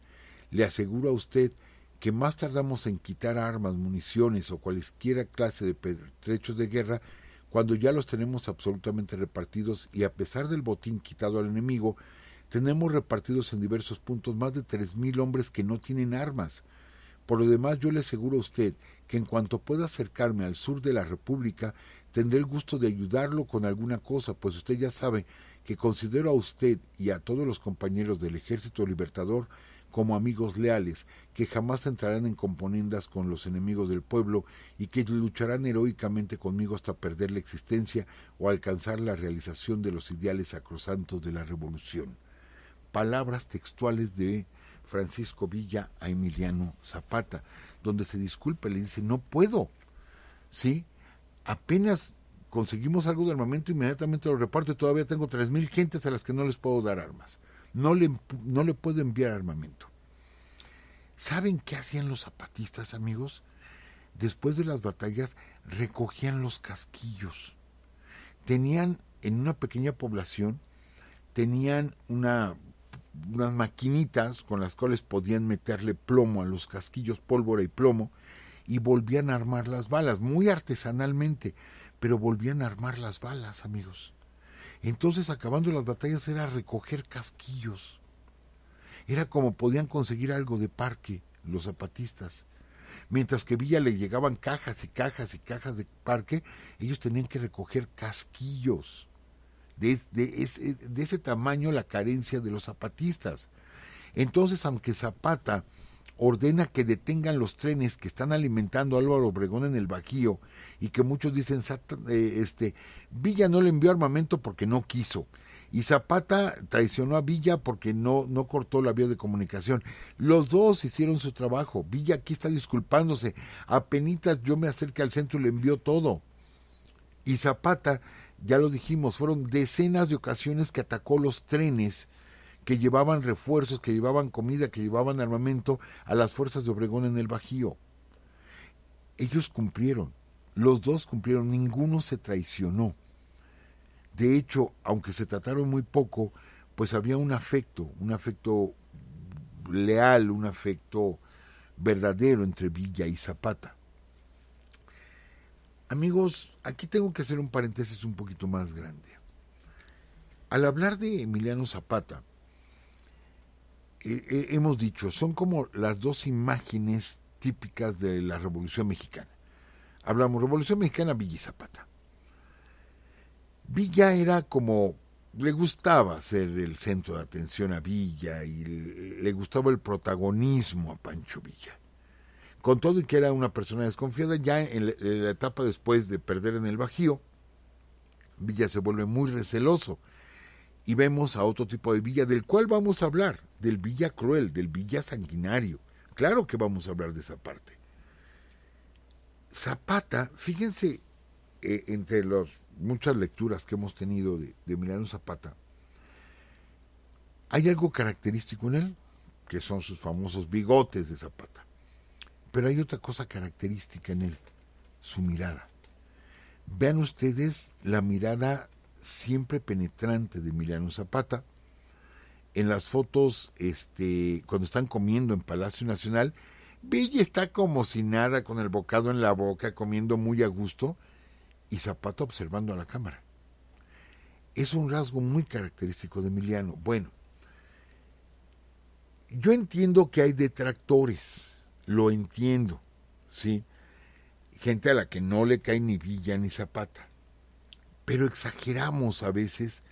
Le aseguro a usted que más tardamos en quitar armas, municiones o cualesquiera clase de pertrechos de guerra cuando ya los tenemos absolutamente repartidos y a pesar del botín quitado al enemigo, tenemos repartidos en diversos puntos más de tres mil hombres que no tienen armas. Por lo demás, yo le aseguro a usted que en cuanto pueda acercarme al sur de la República, tendré el gusto de ayudarlo con alguna cosa, pues usted ya sabe que considero a usted y a todos los compañeros del Ejército Libertador como amigos leales, que jamás entrarán en componendas con los enemigos del pueblo y que lucharán heroicamente conmigo hasta perder la existencia o alcanzar la realización de los ideales sacrosantos de la revolución. Palabras textuales de Francisco Villa a Emiliano Zapata, donde se disculpa y le dice, no puedo, ¿sí? Apenas conseguimos algo de armamento, inmediatamente lo reparto y todavía tengo tres mil gentes a las que no les puedo dar armas no le, no le puedo enviar armamento. ¿Saben qué hacían los zapatistas, amigos? Después de las batallas recogían los casquillos. Tenían en una pequeña población, tenían una, unas maquinitas con las cuales podían meterle plomo a los casquillos, pólvora y plomo, y volvían a armar las balas, muy artesanalmente, pero volvían a armar las balas, amigos. Entonces, acabando las batallas era recoger casquillos. Era como podían conseguir algo de parque los zapatistas. Mientras que Villa le llegaban cajas y cajas y cajas de parque, ellos tenían que recoger casquillos. De, de ese tamaño la carencia de los zapatistas. Entonces, aunque Zapata ordena que detengan los trenes que están alimentando a Álvaro Obregón en el Bajío y que muchos dicen, eh, este, Villa no le envió armamento porque no quiso. Y Zapata traicionó a Villa porque no, no cortó la vía de comunicación. Los dos hicieron su trabajo. Villa aquí está disculpándose. a penitas yo me acerqué al centro y le envió todo. Y Zapata, ya lo dijimos, fueron decenas de ocasiones que atacó los trenes que llevaban refuerzos, que llevaban comida, que llevaban armamento a las fuerzas de Obregón en el Bajío. Ellos cumplieron, los dos cumplieron, ninguno se traicionó. De hecho, aunque se trataron muy poco, pues había un afecto, un afecto leal, un afecto verdadero entre Villa y Zapata. Amigos, aquí tengo que hacer un paréntesis un poquito más grande. Al hablar de Emiliano Zapata, eh, eh, hemos dicho, son como las dos imágenes típicas de la Revolución Mexicana. Hablamos Revolución Mexicana, Villa y Zapata. Villa era como, le gustaba ser el centro de atención a Villa y le gustaba el protagonismo a Pancho Villa. Con todo y que era una persona desconfiada, ya en la etapa después de perder en el Bajío, Villa se vuelve muy receloso y vemos a otro tipo de Villa del cual vamos a hablar del Villa Cruel, del Villa Sanguinario. Claro que vamos a hablar de esa parte. Zapata, fíjense, eh, entre las muchas lecturas que hemos tenido de, de Milano Zapata, hay algo característico en él, que son sus famosos bigotes de Zapata. Pero hay otra cosa característica en él, su mirada. Vean ustedes la mirada siempre penetrante de Emiliano Zapata, en las fotos, este, cuando están comiendo en Palacio Nacional, Villa está como si nada, con el bocado en la boca, comiendo muy a gusto, y Zapata observando a la cámara. Es un rasgo muy característico de Emiliano. Bueno, yo entiendo que hay detractores, lo entiendo, ¿sí? Gente a la que no le cae ni Villa ni Zapata. Pero exageramos a veces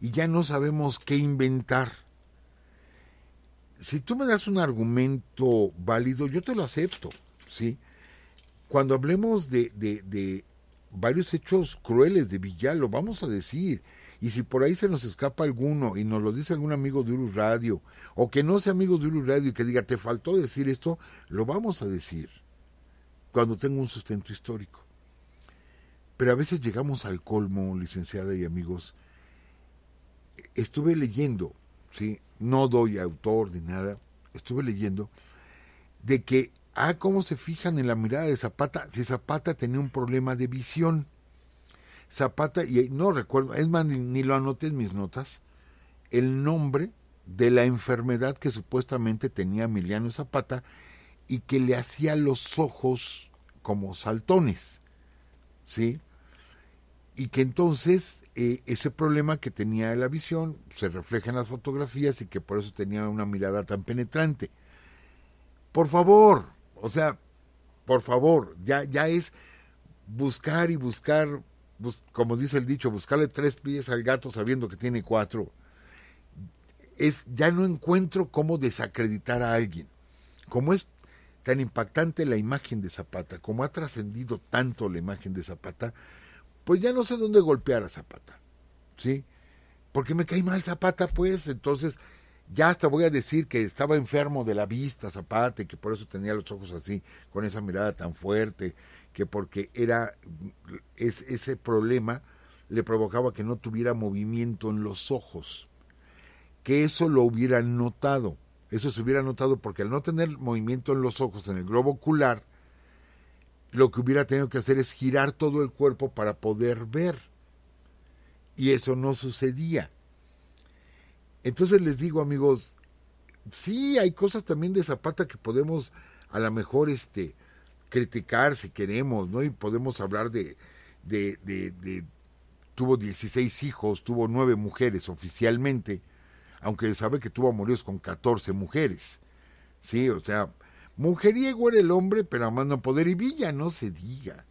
y ya no sabemos qué inventar si tú me das un argumento válido, yo te lo acepto, ¿sí? Cuando hablemos de, varios hechos crueles de Villal, lo vamos a decir. Y si por ahí se nos escapa alguno y nos lo dice algún amigo de Uru Radio, o que no sea amigo de Urus Radio y que diga, te faltó decir esto, lo vamos a decir cuando tenga un sustento histórico. Pero a veces llegamos al colmo, licenciada y amigos. Estuve leyendo no doy autor ni nada, estuve leyendo de que, ah, cómo se fijan en la mirada de Zapata, si Zapata tenía un problema de visión. Zapata, y no recuerdo, es más, ni, ni lo anoté en mis notas, el nombre de la enfermedad que supuestamente tenía Emiliano Zapata y que le hacía los ojos como saltones, ¿sí? Y que entonces eh, ese problema que tenía de la visión se refleja en las fotografías y que por eso tenía una mirada tan penetrante. Por favor, o sea, por favor, ya, ya es buscar y buscar, como dice el dicho, buscarle tres pies al gato sabiendo que tiene cuatro. Es, ya no encuentro cómo desacreditar a alguien. Cómo es tan impactante la imagen de Zapata, como ha trascendido tanto la imagen de Zapata, pues ya no sé dónde golpear a Zapata, ¿sí? Porque me cae mal Zapata, pues, entonces ya hasta voy a decir que estaba enfermo de la vista Zapata y que por eso tenía los ojos así, con esa mirada tan fuerte, que porque era es, ese problema le provocaba que no tuviera movimiento en los ojos, que eso lo hubiera notado, eso se hubiera notado porque al no tener movimiento en los ojos, en el globo ocular, lo que hubiera tenido que hacer es girar todo el cuerpo para poder ver. Y eso no sucedía. Entonces les digo, amigos, sí, hay cosas también de Zapata que podemos a lo mejor este, criticar si queremos, ¿no? Y podemos hablar de, de, tuvo 16 hijos, tuvo 9 mujeres oficialmente, aunque sabe que tuvo amoríos con 14 mujeres. Sí, o sea, Mujeriego era el hombre, pero amando poder. Y Villa no se diga.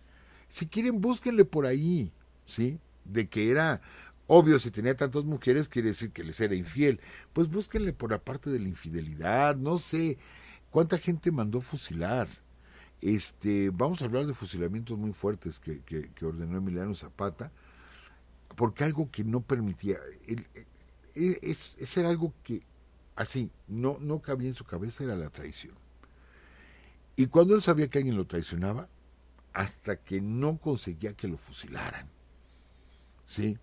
Si quieren, búsquenle por ahí, ¿sí? De que era obvio, si tenía tantas mujeres, quiere decir que les era infiel. Pues búsquenle por la parte de la infidelidad, no sé. ¿Cuánta gente mandó fusilar? Este, vamos a hablar de fusilamientos muy fuertes que, que, ordenó Emiliano Zapata, porque algo que no permitía, él era algo que así, no, no cabía en su cabeza, era la traición. Y cuando él sabía que alguien lo traicionaba, hasta que no conseguía que lo fusilaran. ¿Sí?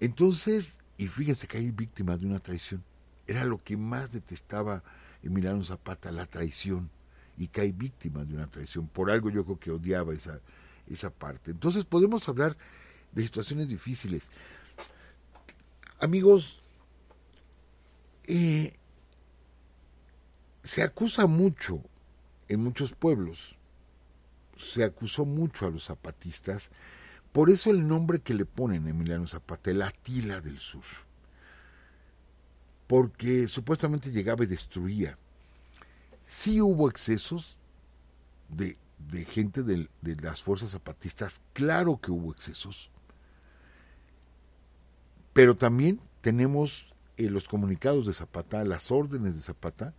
Entonces, y fíjense que hay víctimas de una traición. Era lo que más detestaba Emiliano Zapata, la traición. Y que hay víctimas de una traición. Por algo yo creo que odiaba esa, esa parte. Entonces podemos hablar de situaciones difíciles. Amigos, eh, se acusa mucho en muchos pueblos. Se acusó mucho a los zapatistas, por eso el nombre que le ponen Emiliano Zapata, la tila del Sur, porque supuestamente llegaba y destruía. Sí hubo excesos de, gente de, las fuerzas zapatistas, claro que hubo excesos, pero también tenemos eh, los comunicados de Zapata, las órdenes de Zapata,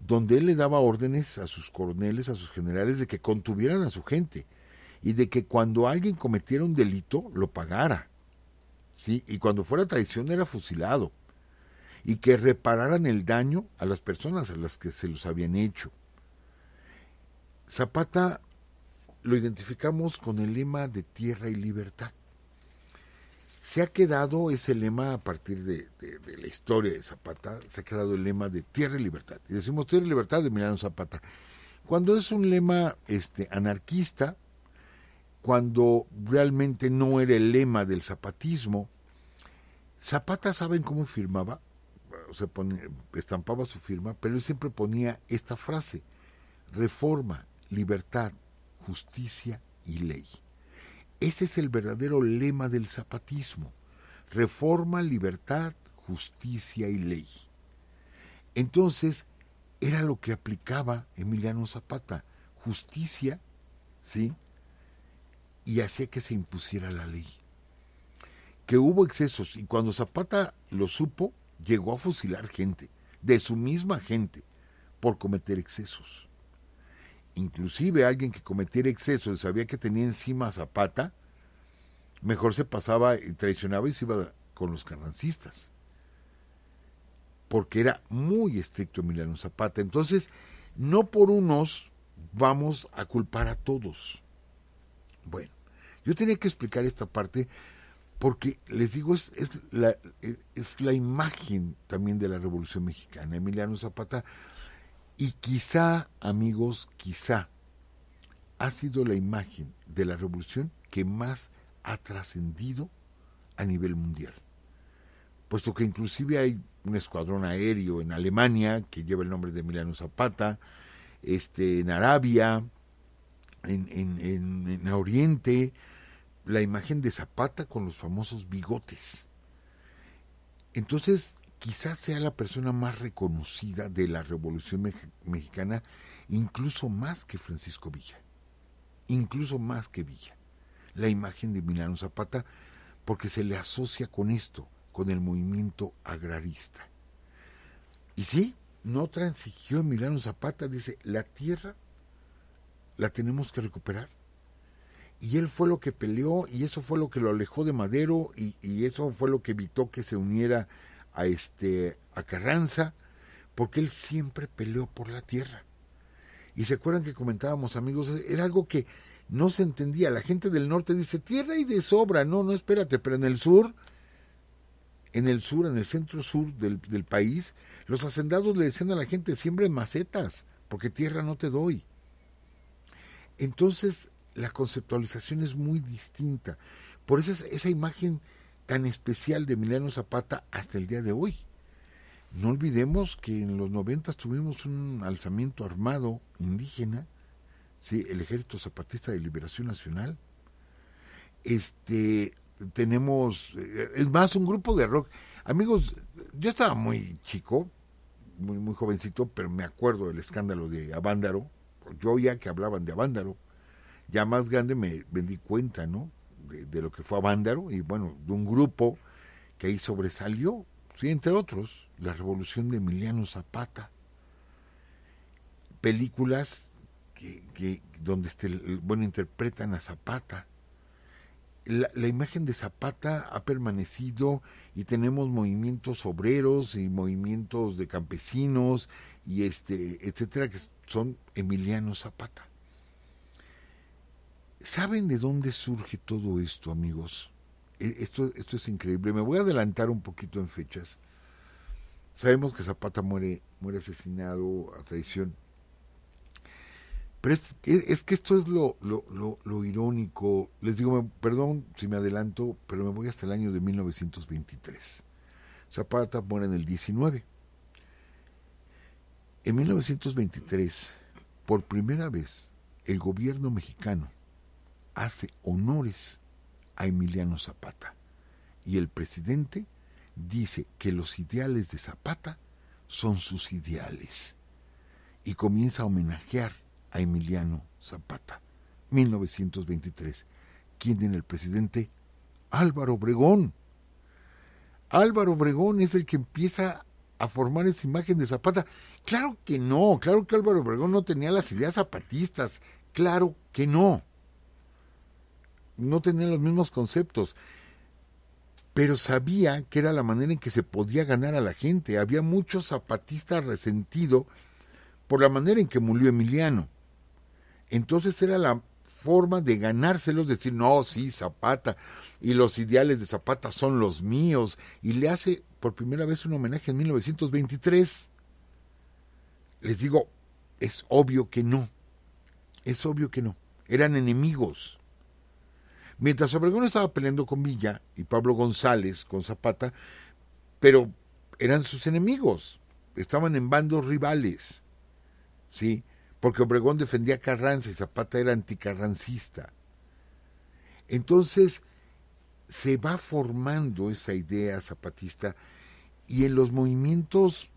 donde él le daba órdenes a sus coroneles, a sus generales, de que contuvieran a su gente y de que cuando alguien cometiera un delito lo pagara. ¿sí? Y cuando fuera traición era fusilado. Y que repararan el daño a las personas a las que se los habían hecho. Zapata lo identificamos con el lema de tierra y libertad se ha quedado ese lema a partir de, la historia de Zapata, se ha quedado el lema de tierra y libertad. Y decimos tierra y libertad de Milano Zapata. Cuando es un lema este, anarquista, cuando realmente no era el lema del zapatismo, Zapata, ¿saben cómo firmaba? se estampaba su firma, pero él siempre ponía esta frase, reforma, libertad, justicia y ley. Ese es el verdadero lema del zapatismo. Reforma, libertad, justicia y ley. Entonces, era lo que aplicaba Emiliano Zapata, justicia, ¿sí? Y hacía que se impusiera la ley. Que hubo excesos y cuando Zapata lo supo, llegó a fusilar gente, de su misma gente, por cometer excesos inclusive alguien que cometiera exceso, y sabía que tenía encima Zapata, mejor se pasaba y traicionaba y se iba con los carrancistas. Porque era muy estricto Emiliano Zapata. Entonces, no por unos vamos a culpar a todos. Bueno, yo tenía que explicar esta parte porque les digo, es, es, la, es la imagen también de la Revolución Mexicana. Emiliano Zapata y quizá, amigos, quizá, ha sido la imagen de la revolución que más ha trascendido a nivel mundial. Puesto que inclusive hay un escuadrón aéreo en Alemania que lleva el nombre de Emiliano Zapata, este, en Arabia, en, en Oriente, la imagen de Zapata con los famosos bigotes. Entonces, quizás sea la persona más reconocida de la Revolución Mexicana, incluso más que Francisco Villa, incluso más que Villa. La imagen de Milano Zapata, porque se le asocia con esto, con el movimiento agrarista. Y sí, no transigió Milano Zapata, dice, la tierra la tenemos que recuperar. Y él fue lo que peleó y eso fue lo que lo alejó de Madero y, y eso fue lo que evitó que se uniera a, este, a Carranza, porque él siempre peleó por la tierra. Y se acuerdan que comentábamos, amigos, era algo que no se entendía. La gente del norte dice, tierra y de sobra. No, no, espérate, pero en el sur, en el sur, en el centro sur del, país, los hacendados le decían a la gente, siempre macetas, porque tierra no te doy. Entonces, la conceptualización es muy distinta. Por eso esa imagen tan especial de Emiliano Zapata hasta el día de hoy. No olvidemos que en los noventas tuvimos un alzamiento armado indígena, ¿sí? el Ejército Zapatista de Liberación Nacional. Este, tenemos, eh, es más, un grupo de rock. Amigos, yo estaba muy chico, muy, muy jovencito, pero me acuerdo del escándalo de Avándaro. Yo ya que hablaban de Avándaro, ya más grande me, me di cuenta, ¿no? de, lo que fue Avándaro y bueno, de un grupo que ahí sobresalió, entre otros, La Revolución de Emiliano Zapata, películas que, donde este, bueno, interpretan a Zapata. La, la, imagen de Zapata ha permanecido y tenemos movimientos obreros y movimientos de campesinos y este etcétera que son Emiliano Zapata. ¿Saben de dónde surge todo esto, amigos? E, esto, esto es increíble. Me voy a adelantar un poquito en fechas. Sabemos que Zapata muere, muere asesinado a traición. Pero es, que esto es lo, lo, lo, irónico. Les digo, perdón si me adelanto, pero me voy hasta el año de 1923. Zapata muere en el 19. En 1923, por primera vez, el gobierno mexicano hace honores a Emiliano Zapata y el presidente dice que los ideales de Zapata son sus ideales y comienza a homenajear a Emiliano Zapata, 1923, quien tiene el presidente Álvaro Obregón. Álvaro Obregón es el que empieza a formar esa imagen de Zapata. Claro que no, claro que Álvaro Obregón no tenía las ideas zapatistas, claro que no no tenían los mismos conceptos, pero sabía que era la manera en que se podía ganar a la gente. Había muchos zapatistas resentido por la manera en que murió Emiliano. Entonces era la forma de ganárselos, decir, no, sí, Zapata, y los ideales de Zapata son los míos, y le hace por primera vez un homenaje en 1923. Les digo, es obvio que no, es obvio que no, eran enemigos. Mientras Obregón estaba peleando con Villa y Pablo González con Zapata, pero eran sus enemigos, estaban en bandos rivales, ¿sí? Porque Obregón defendía a Carranza y Zapata era anticarrancista. Entonces, se va formando esa idea zapatista y en los movimientos,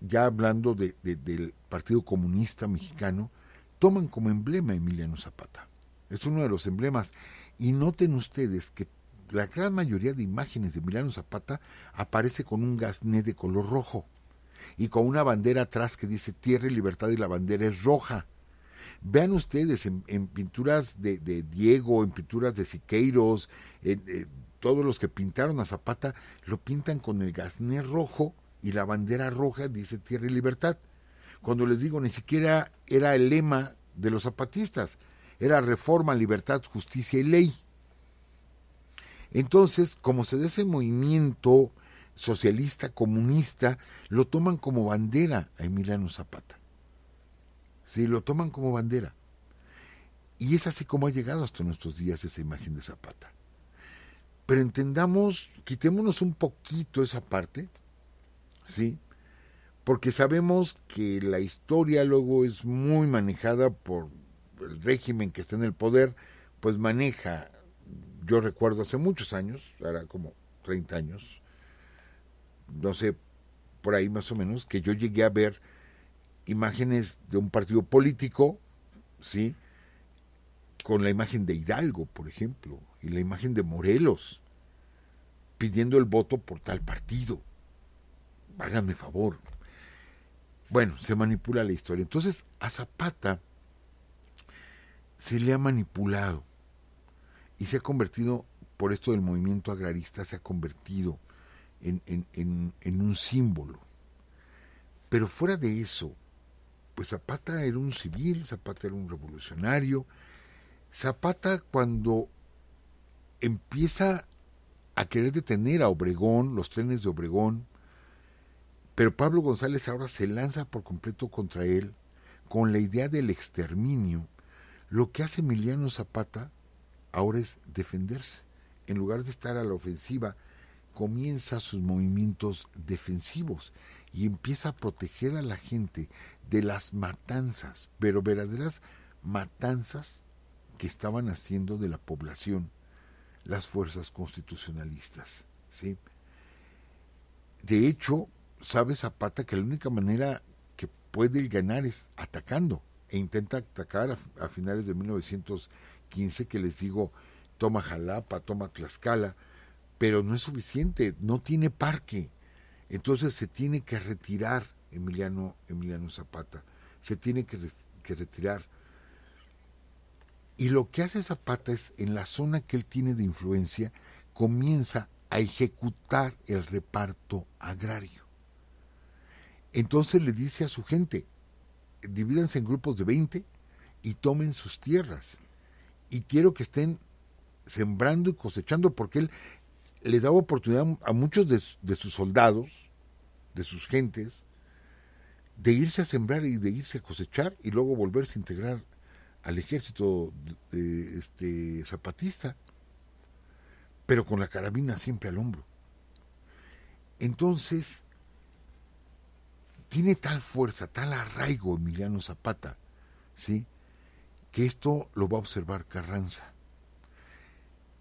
ya hablando de, del Partido Comunista Mexicano, toman como emblema a Emiliano Zapata. Es uno de los emblemas y noten ustedes que la gran mayoría de imágenes de Milano Zapata aparece con un gasné de color rojo y con una bandera atrás que dice Tierra y Libertad y la bandera es roja. Vean ustedes en, pinturas de, Diego, en pinturas de Siqueiros, eh, todos los que pintaron a Zapata lo pintan con el gasné rojo y la bandera roja dice Tierra y Libertad. Cuando les digo, ni siquiera era el lema de los zapatistas, era reforma, libertad, justicia y ley. Entonces, como se da ese movimiento socialista, comunista, lo toman como bandera a Emiliano Zapata. Sí, lo toman como bandera. Y es así como ha llegado hasta nuestros días esa imagen de Zapata. Pero entendamos, quitémonos un poquito esa parte, ¿sí? Porque sabemos que la historia luego es muy manejada por el régimen que está en el poder, pues maneja, yo recuerdo hace muchos años, ahora como 30 años, no sé, por ahí más o menos, que yo llegué a ver imágenes de un partido político, ¿sí? Con la imagen de Hidalgo, por ejemplo, y la imagen de Morelos, pidiendo el voto por tal partido. Háganme favor. Bueno, se manipula la historia. Entonces, a Zapata se le ha manipulado y se ha convertido, por esto del movimiento agrarista, se ha convertido en, un símbolo. Pero fuera de eso, pues Zapata era un civil, Zapata era un revolucionario. Zapata cuando empieza a querer detener a Obregón, los trenes de Obregón, pero Pablo González ahora se lanza por completo contra él con la idea del exterminio lo que hace Emiliano Zapata ahora es defenderse. En lugar de estar a la ofensiva, comienza sus movimientos defensivos y empieza a proteger a la gente de las matanzas, pero verdaderas matanzas que estaban haciendo de la población las fuerzas constitucionalistas. De hecho, sabe Zapata que la única manera que puede ganar es atacando e intenta atacar a, finales de 1915, que les digo, toma Jalapa, toma Tlaxcala, pero no es suficiente, no tiene parque. Entonces se tiene que retirar Emiliano, Emiliano Zapata, se tiene que, que retirar. Y lo que hace Zapata es, en la zona que él tiene de influencia, comienza a ejecutar el reparto agrario. Entonces le dice a su gente, divídanse en grupos de 20 y tomen sus tierras. Y quiero que estén sembrando y cosechando porque él le da oportunidad a muchos de, sus soldados, de sus gentes, de irse a sembrar y de irse a cosechar y luego volverse a integrar al ejército este, zapatista, pero con la carabina siempre al hombro. Entonces, tiene tal fuerza, tal arraigo Emiliano Zapata, ¿sí? que esto lo va a observar Carranza.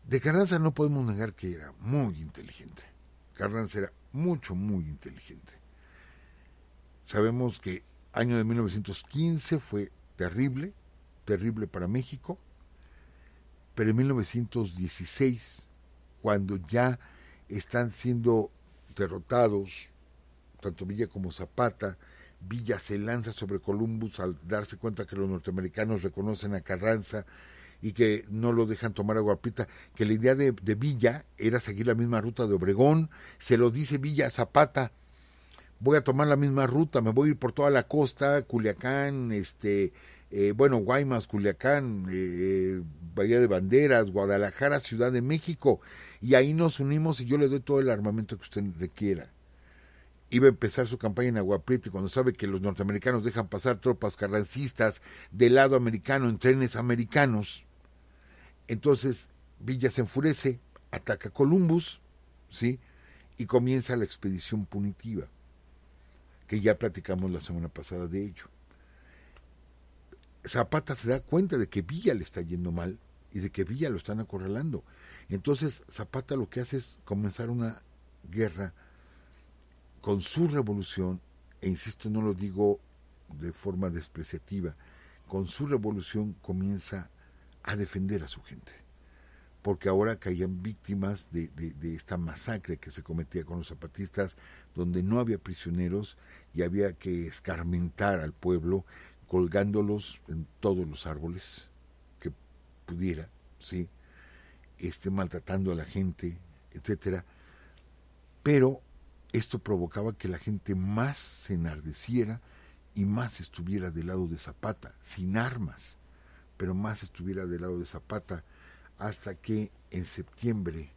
De Carranza no podemos negar que era muy inteligente. Carranza era mucho, muy inteligente. Sabemos que año de 1915 fue terrible, terrible para México, pero en 1916, cuando ya están siendo derrotados tanto Villa como Zapata. Villa se lanza sobre Columbus al darse cuenta que los norteamericanos reconocen a Carranza y que no lo dejan tomar a Guapita, que la idea de, Villa era seguir la misma ruta de Obregón, se lo dice Villa Zapata, voy a tomar la misma ruta, me voy a ir por toda la costa, Culiacán, este, eh, bueno, Guaymas, Culiacán, eh, eh, Bahía de Banderas, Guadalajara, Ciudad de México, y ahí nos unimos y yo le doy todo el armamento que usted requiera iba a empezar su campaña en Aguaprieta cuando sabe que los norteamericanos dejan pasar tropas carrancistas del lado americano en trenes americanos, entonces Villa se enfurece, ataca a Columbus, ¿sí? Y comienza la expedición punitiva, que ya platicamos la semana pasada de ello. Zapata se da cuenta de que Villa le está yendo mal y de que Villa lo están acorralando. Entonces Zapata lo que hace es comenzar una guerra con su revolución, e insisto, no lo digo de forma despreciativa, con su revolución comienza a defender a su gente, porque ahora caían víctimas de, de, esta masacre que se cometía con los zapatistas, donde no había prisioneros y había que escarmentar al pueblo colgándolos en todos los árboles que pudiera, ¿sí? Este, maltratando a la gente, etcétera. Pero esto provocaba que la gente más se enardeciera y más estuviera del lado de Zapata, sin armas, pero más estuviera del lado de Zapata, hasta que en septiembre,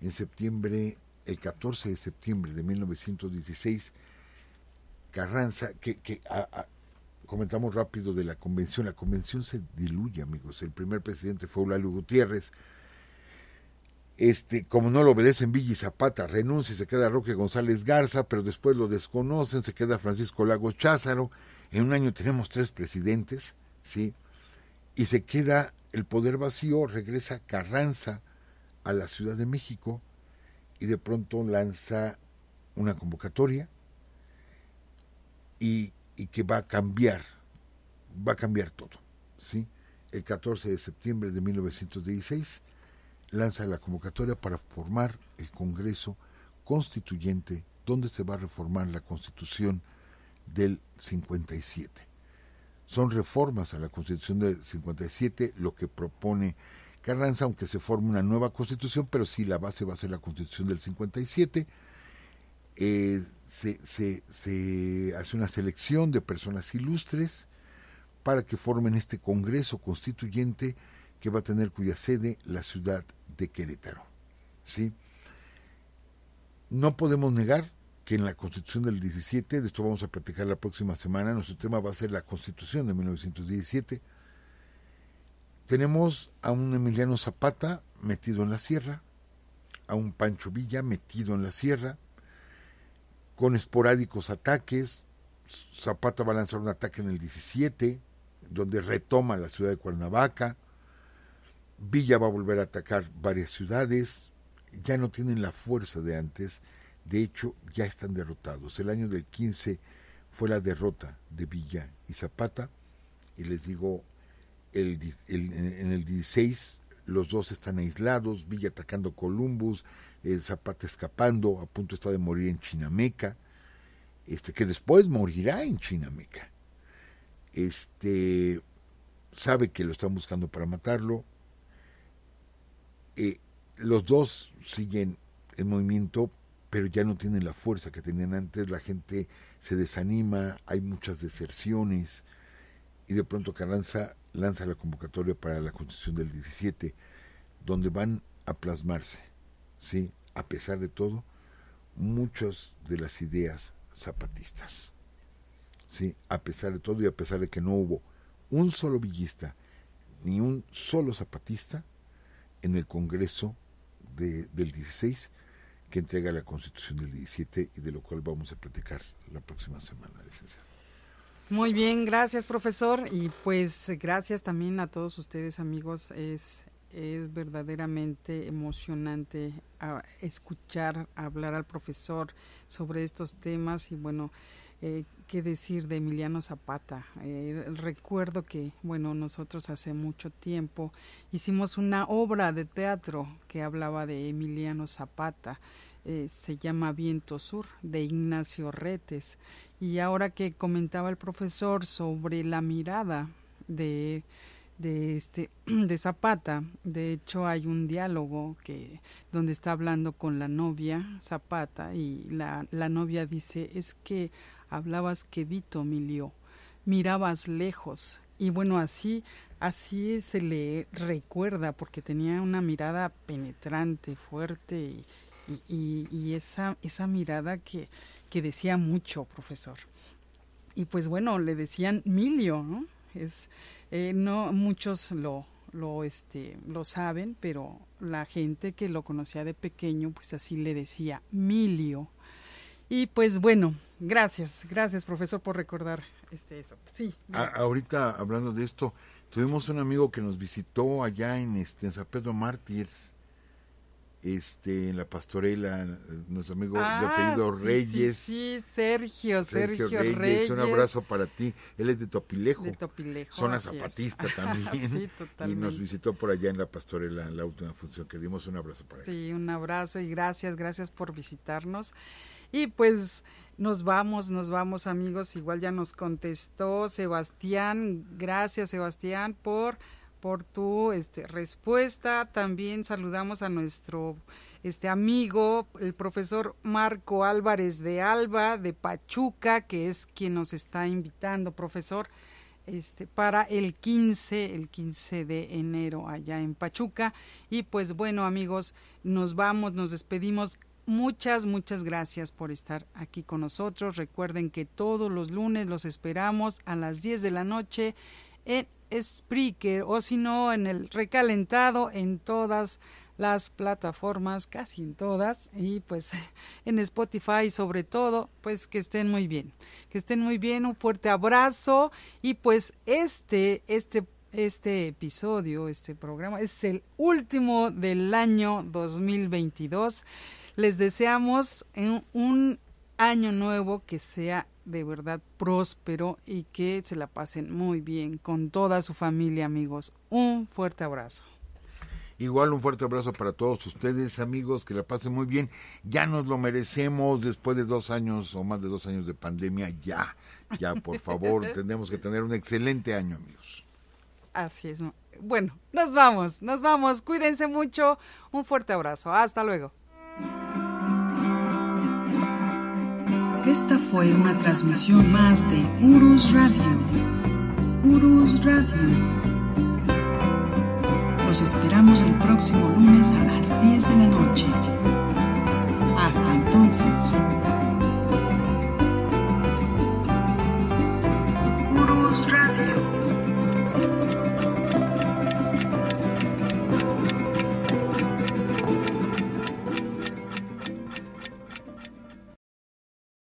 en septiembre, el 14 de septiembre de 1916, Carranza, que, que comentamos rápido de la convención, la convención se diluye, amigos. El primer presidente fue Eulalio Gutiérrez, este, como no lo obedecen Villa y Zapata, renuncia y se queda Roque González Garza, pero después lo desconocen, se queda Francisco Lago Cházaro. En un año tenemos tres presidentes, ¿sí? Y se queda el poder vacío, regresa Carranza a la Ciudad de México y de pronto lanza una convocatoria y, y que va a cambiar, va a cambiar todo, ¿sí? El 14 de septiembre de 1916 lanza la convocatoria para formar el Congreso Constituyente donde se va a reformar la Constitución del 57. Son reformas a la Constitución del 57 lo que propone Carranza, aunque se forme una nueva Constitución, pero sí la base va a ser la Constitución del 57. Eh, se hace una selección de personas ilustres para que formen este Congreso Constituyente que va a tener cuya sede la ciudad de Querétaro. ¿sí? No podemos negar que en la Constitución del 17, de esto vamos a platicar la próxima semana, nuestro tema va a ser la Constitución de 1917, tenemos a un Emiliano Zapata metido en la sierra, a un Pancho Villa metido en la sierra, con esporádicos ataques. Zapata va a lanzar un ataque en el 17, donde retoma la ciudad de Cuernavaca. Villa va a volver a atacar varias ciudades, ya no tienen la fuerza de antes, de hecho ya están derrotados. El año del 15 fue la derrota de Villa y Zapata, y les digo, en el 16 los dos están aislados, Villa atacando Columbus, eh, Zapata escapando, a punto está de morir en Chinameca, este, que después morirá en Chinameca. Este, sabe que lo están buscando para matarlo, eh, los dos siguen en movimiento, pero ya no tienen la fuerza que tenían antes, la gente se desanima, hay muchas deserciones, y de pronto Carranza lanza la convocatoria para la Constitución del 17, donde van a plasmarse, ¿sí? a pesar de todo, muchas de las ideas zapatistas. ¿sí? A pesar de todo y a pesar de que no hubo un solo villista ni un solo zapatista en el Congreso del 16 que entrega la Constitución del 17 y de lo cual vamos a platicar la próxima semana, licenciado. Muy bien, gracias profesor y pues gracias también a todos ustedes amigos. Es, es verdaderamente emocionante ah, escuchar hablar al profesor sobre estos temas y bueno, eh, qué decir de Emiliano Zapata. Eh, recuerdo que, bueno, nosotros hace mucho tiempo hicimos una obra de teatro que hablaba de Emiliano Zapata. Eh, se llama Viento Sur, de Ignacio Retes. Y ahora que comentaba el profesor sobre la mirada de, de, este, [CLEARS THROAT] de Zapata, de hecho hay un diálogo que, donde está hablando con la novia Zapata y la novia dice, es que hablabas quedito, Milio, mirabas lejos. Y bueno, así, así se le recuerda, porque tenía una mirada penetrante, fuerte y, esa, esa mirada que, que, decía mucho, profesor. Y pues bueno, le decían Milio, ¿no? Es, eh, no muchos lo, lo, este, lo saben, pero la gente que lo conocía de pequeño, pues así le decía Milio. Y pues bueno, gracias, gracias profesor por recordar este eso. Sí. ahorita hablando de esto, tuvimos un amigo que nos visitó allá en este en San Pedro Mártir. Este, en la pastorela, nuestro amigo de ah, apellido Reyes. Sí, Sergio, Sergio, Reyes, Un abrazo para ti. Él es de Topilejo. De Topilejo. Zona zapatista [LAUGHS] también. sí, y nos visitó por allá en la pastorela, en la última función que dimos. Un abrazo para él. Sí, un abrazo y gracias, gracias por visitarnos. Y pues nos vamos, nos vamos amigos, igual ya nos contestó Sebastián, gracias Sebastián por por tu este, respuesta. También saludamos a nuestro este amigo, el profesor Marco Álvarez de Alba de Pachuca, que es quien nos está invitando, profesor, este para el 15, el 15 de enero allá en Pachuca. Y pues bueno, amigos, nos vamos, nos despedimos muchas, muchas gracias por estar aquí con nosotros. Recuerden que todos los lunes los esperamos a las 10 de la noche en Spreaker o si no en el recalentado en todas las plataformas, casi en todas, y pues [LAUGHS] en Spotify sobre todo, pues que estén muy bien, que estén muy bien, un fuerte abrazo y pues este, este, este episodio, este programa es el último del año 2022. Les deseamos un año nuevo que sea de verdad próspero y que se la pasen muy bien con toda su familia, amigos. Un fuerte abrazo. Igual un fuerte abrazo para todos ustedes, amigos, que la pasen muy bien. Ya nos lo merecemos después de dos años o más de dos años de pandemia. Ya, ya, por favor, [LAUGHS] tenemos que tener un excelente año, amigos. Así es. Bueno, nos vamos, nos vamos. Cuídense mucho. Un fuerte abrazo. Hasta luego. Esta fue una transmisión más de Urus Radio. Urus Radio. Los esperamos el próximo lunes a las 10 de la noche. Hasta entonces.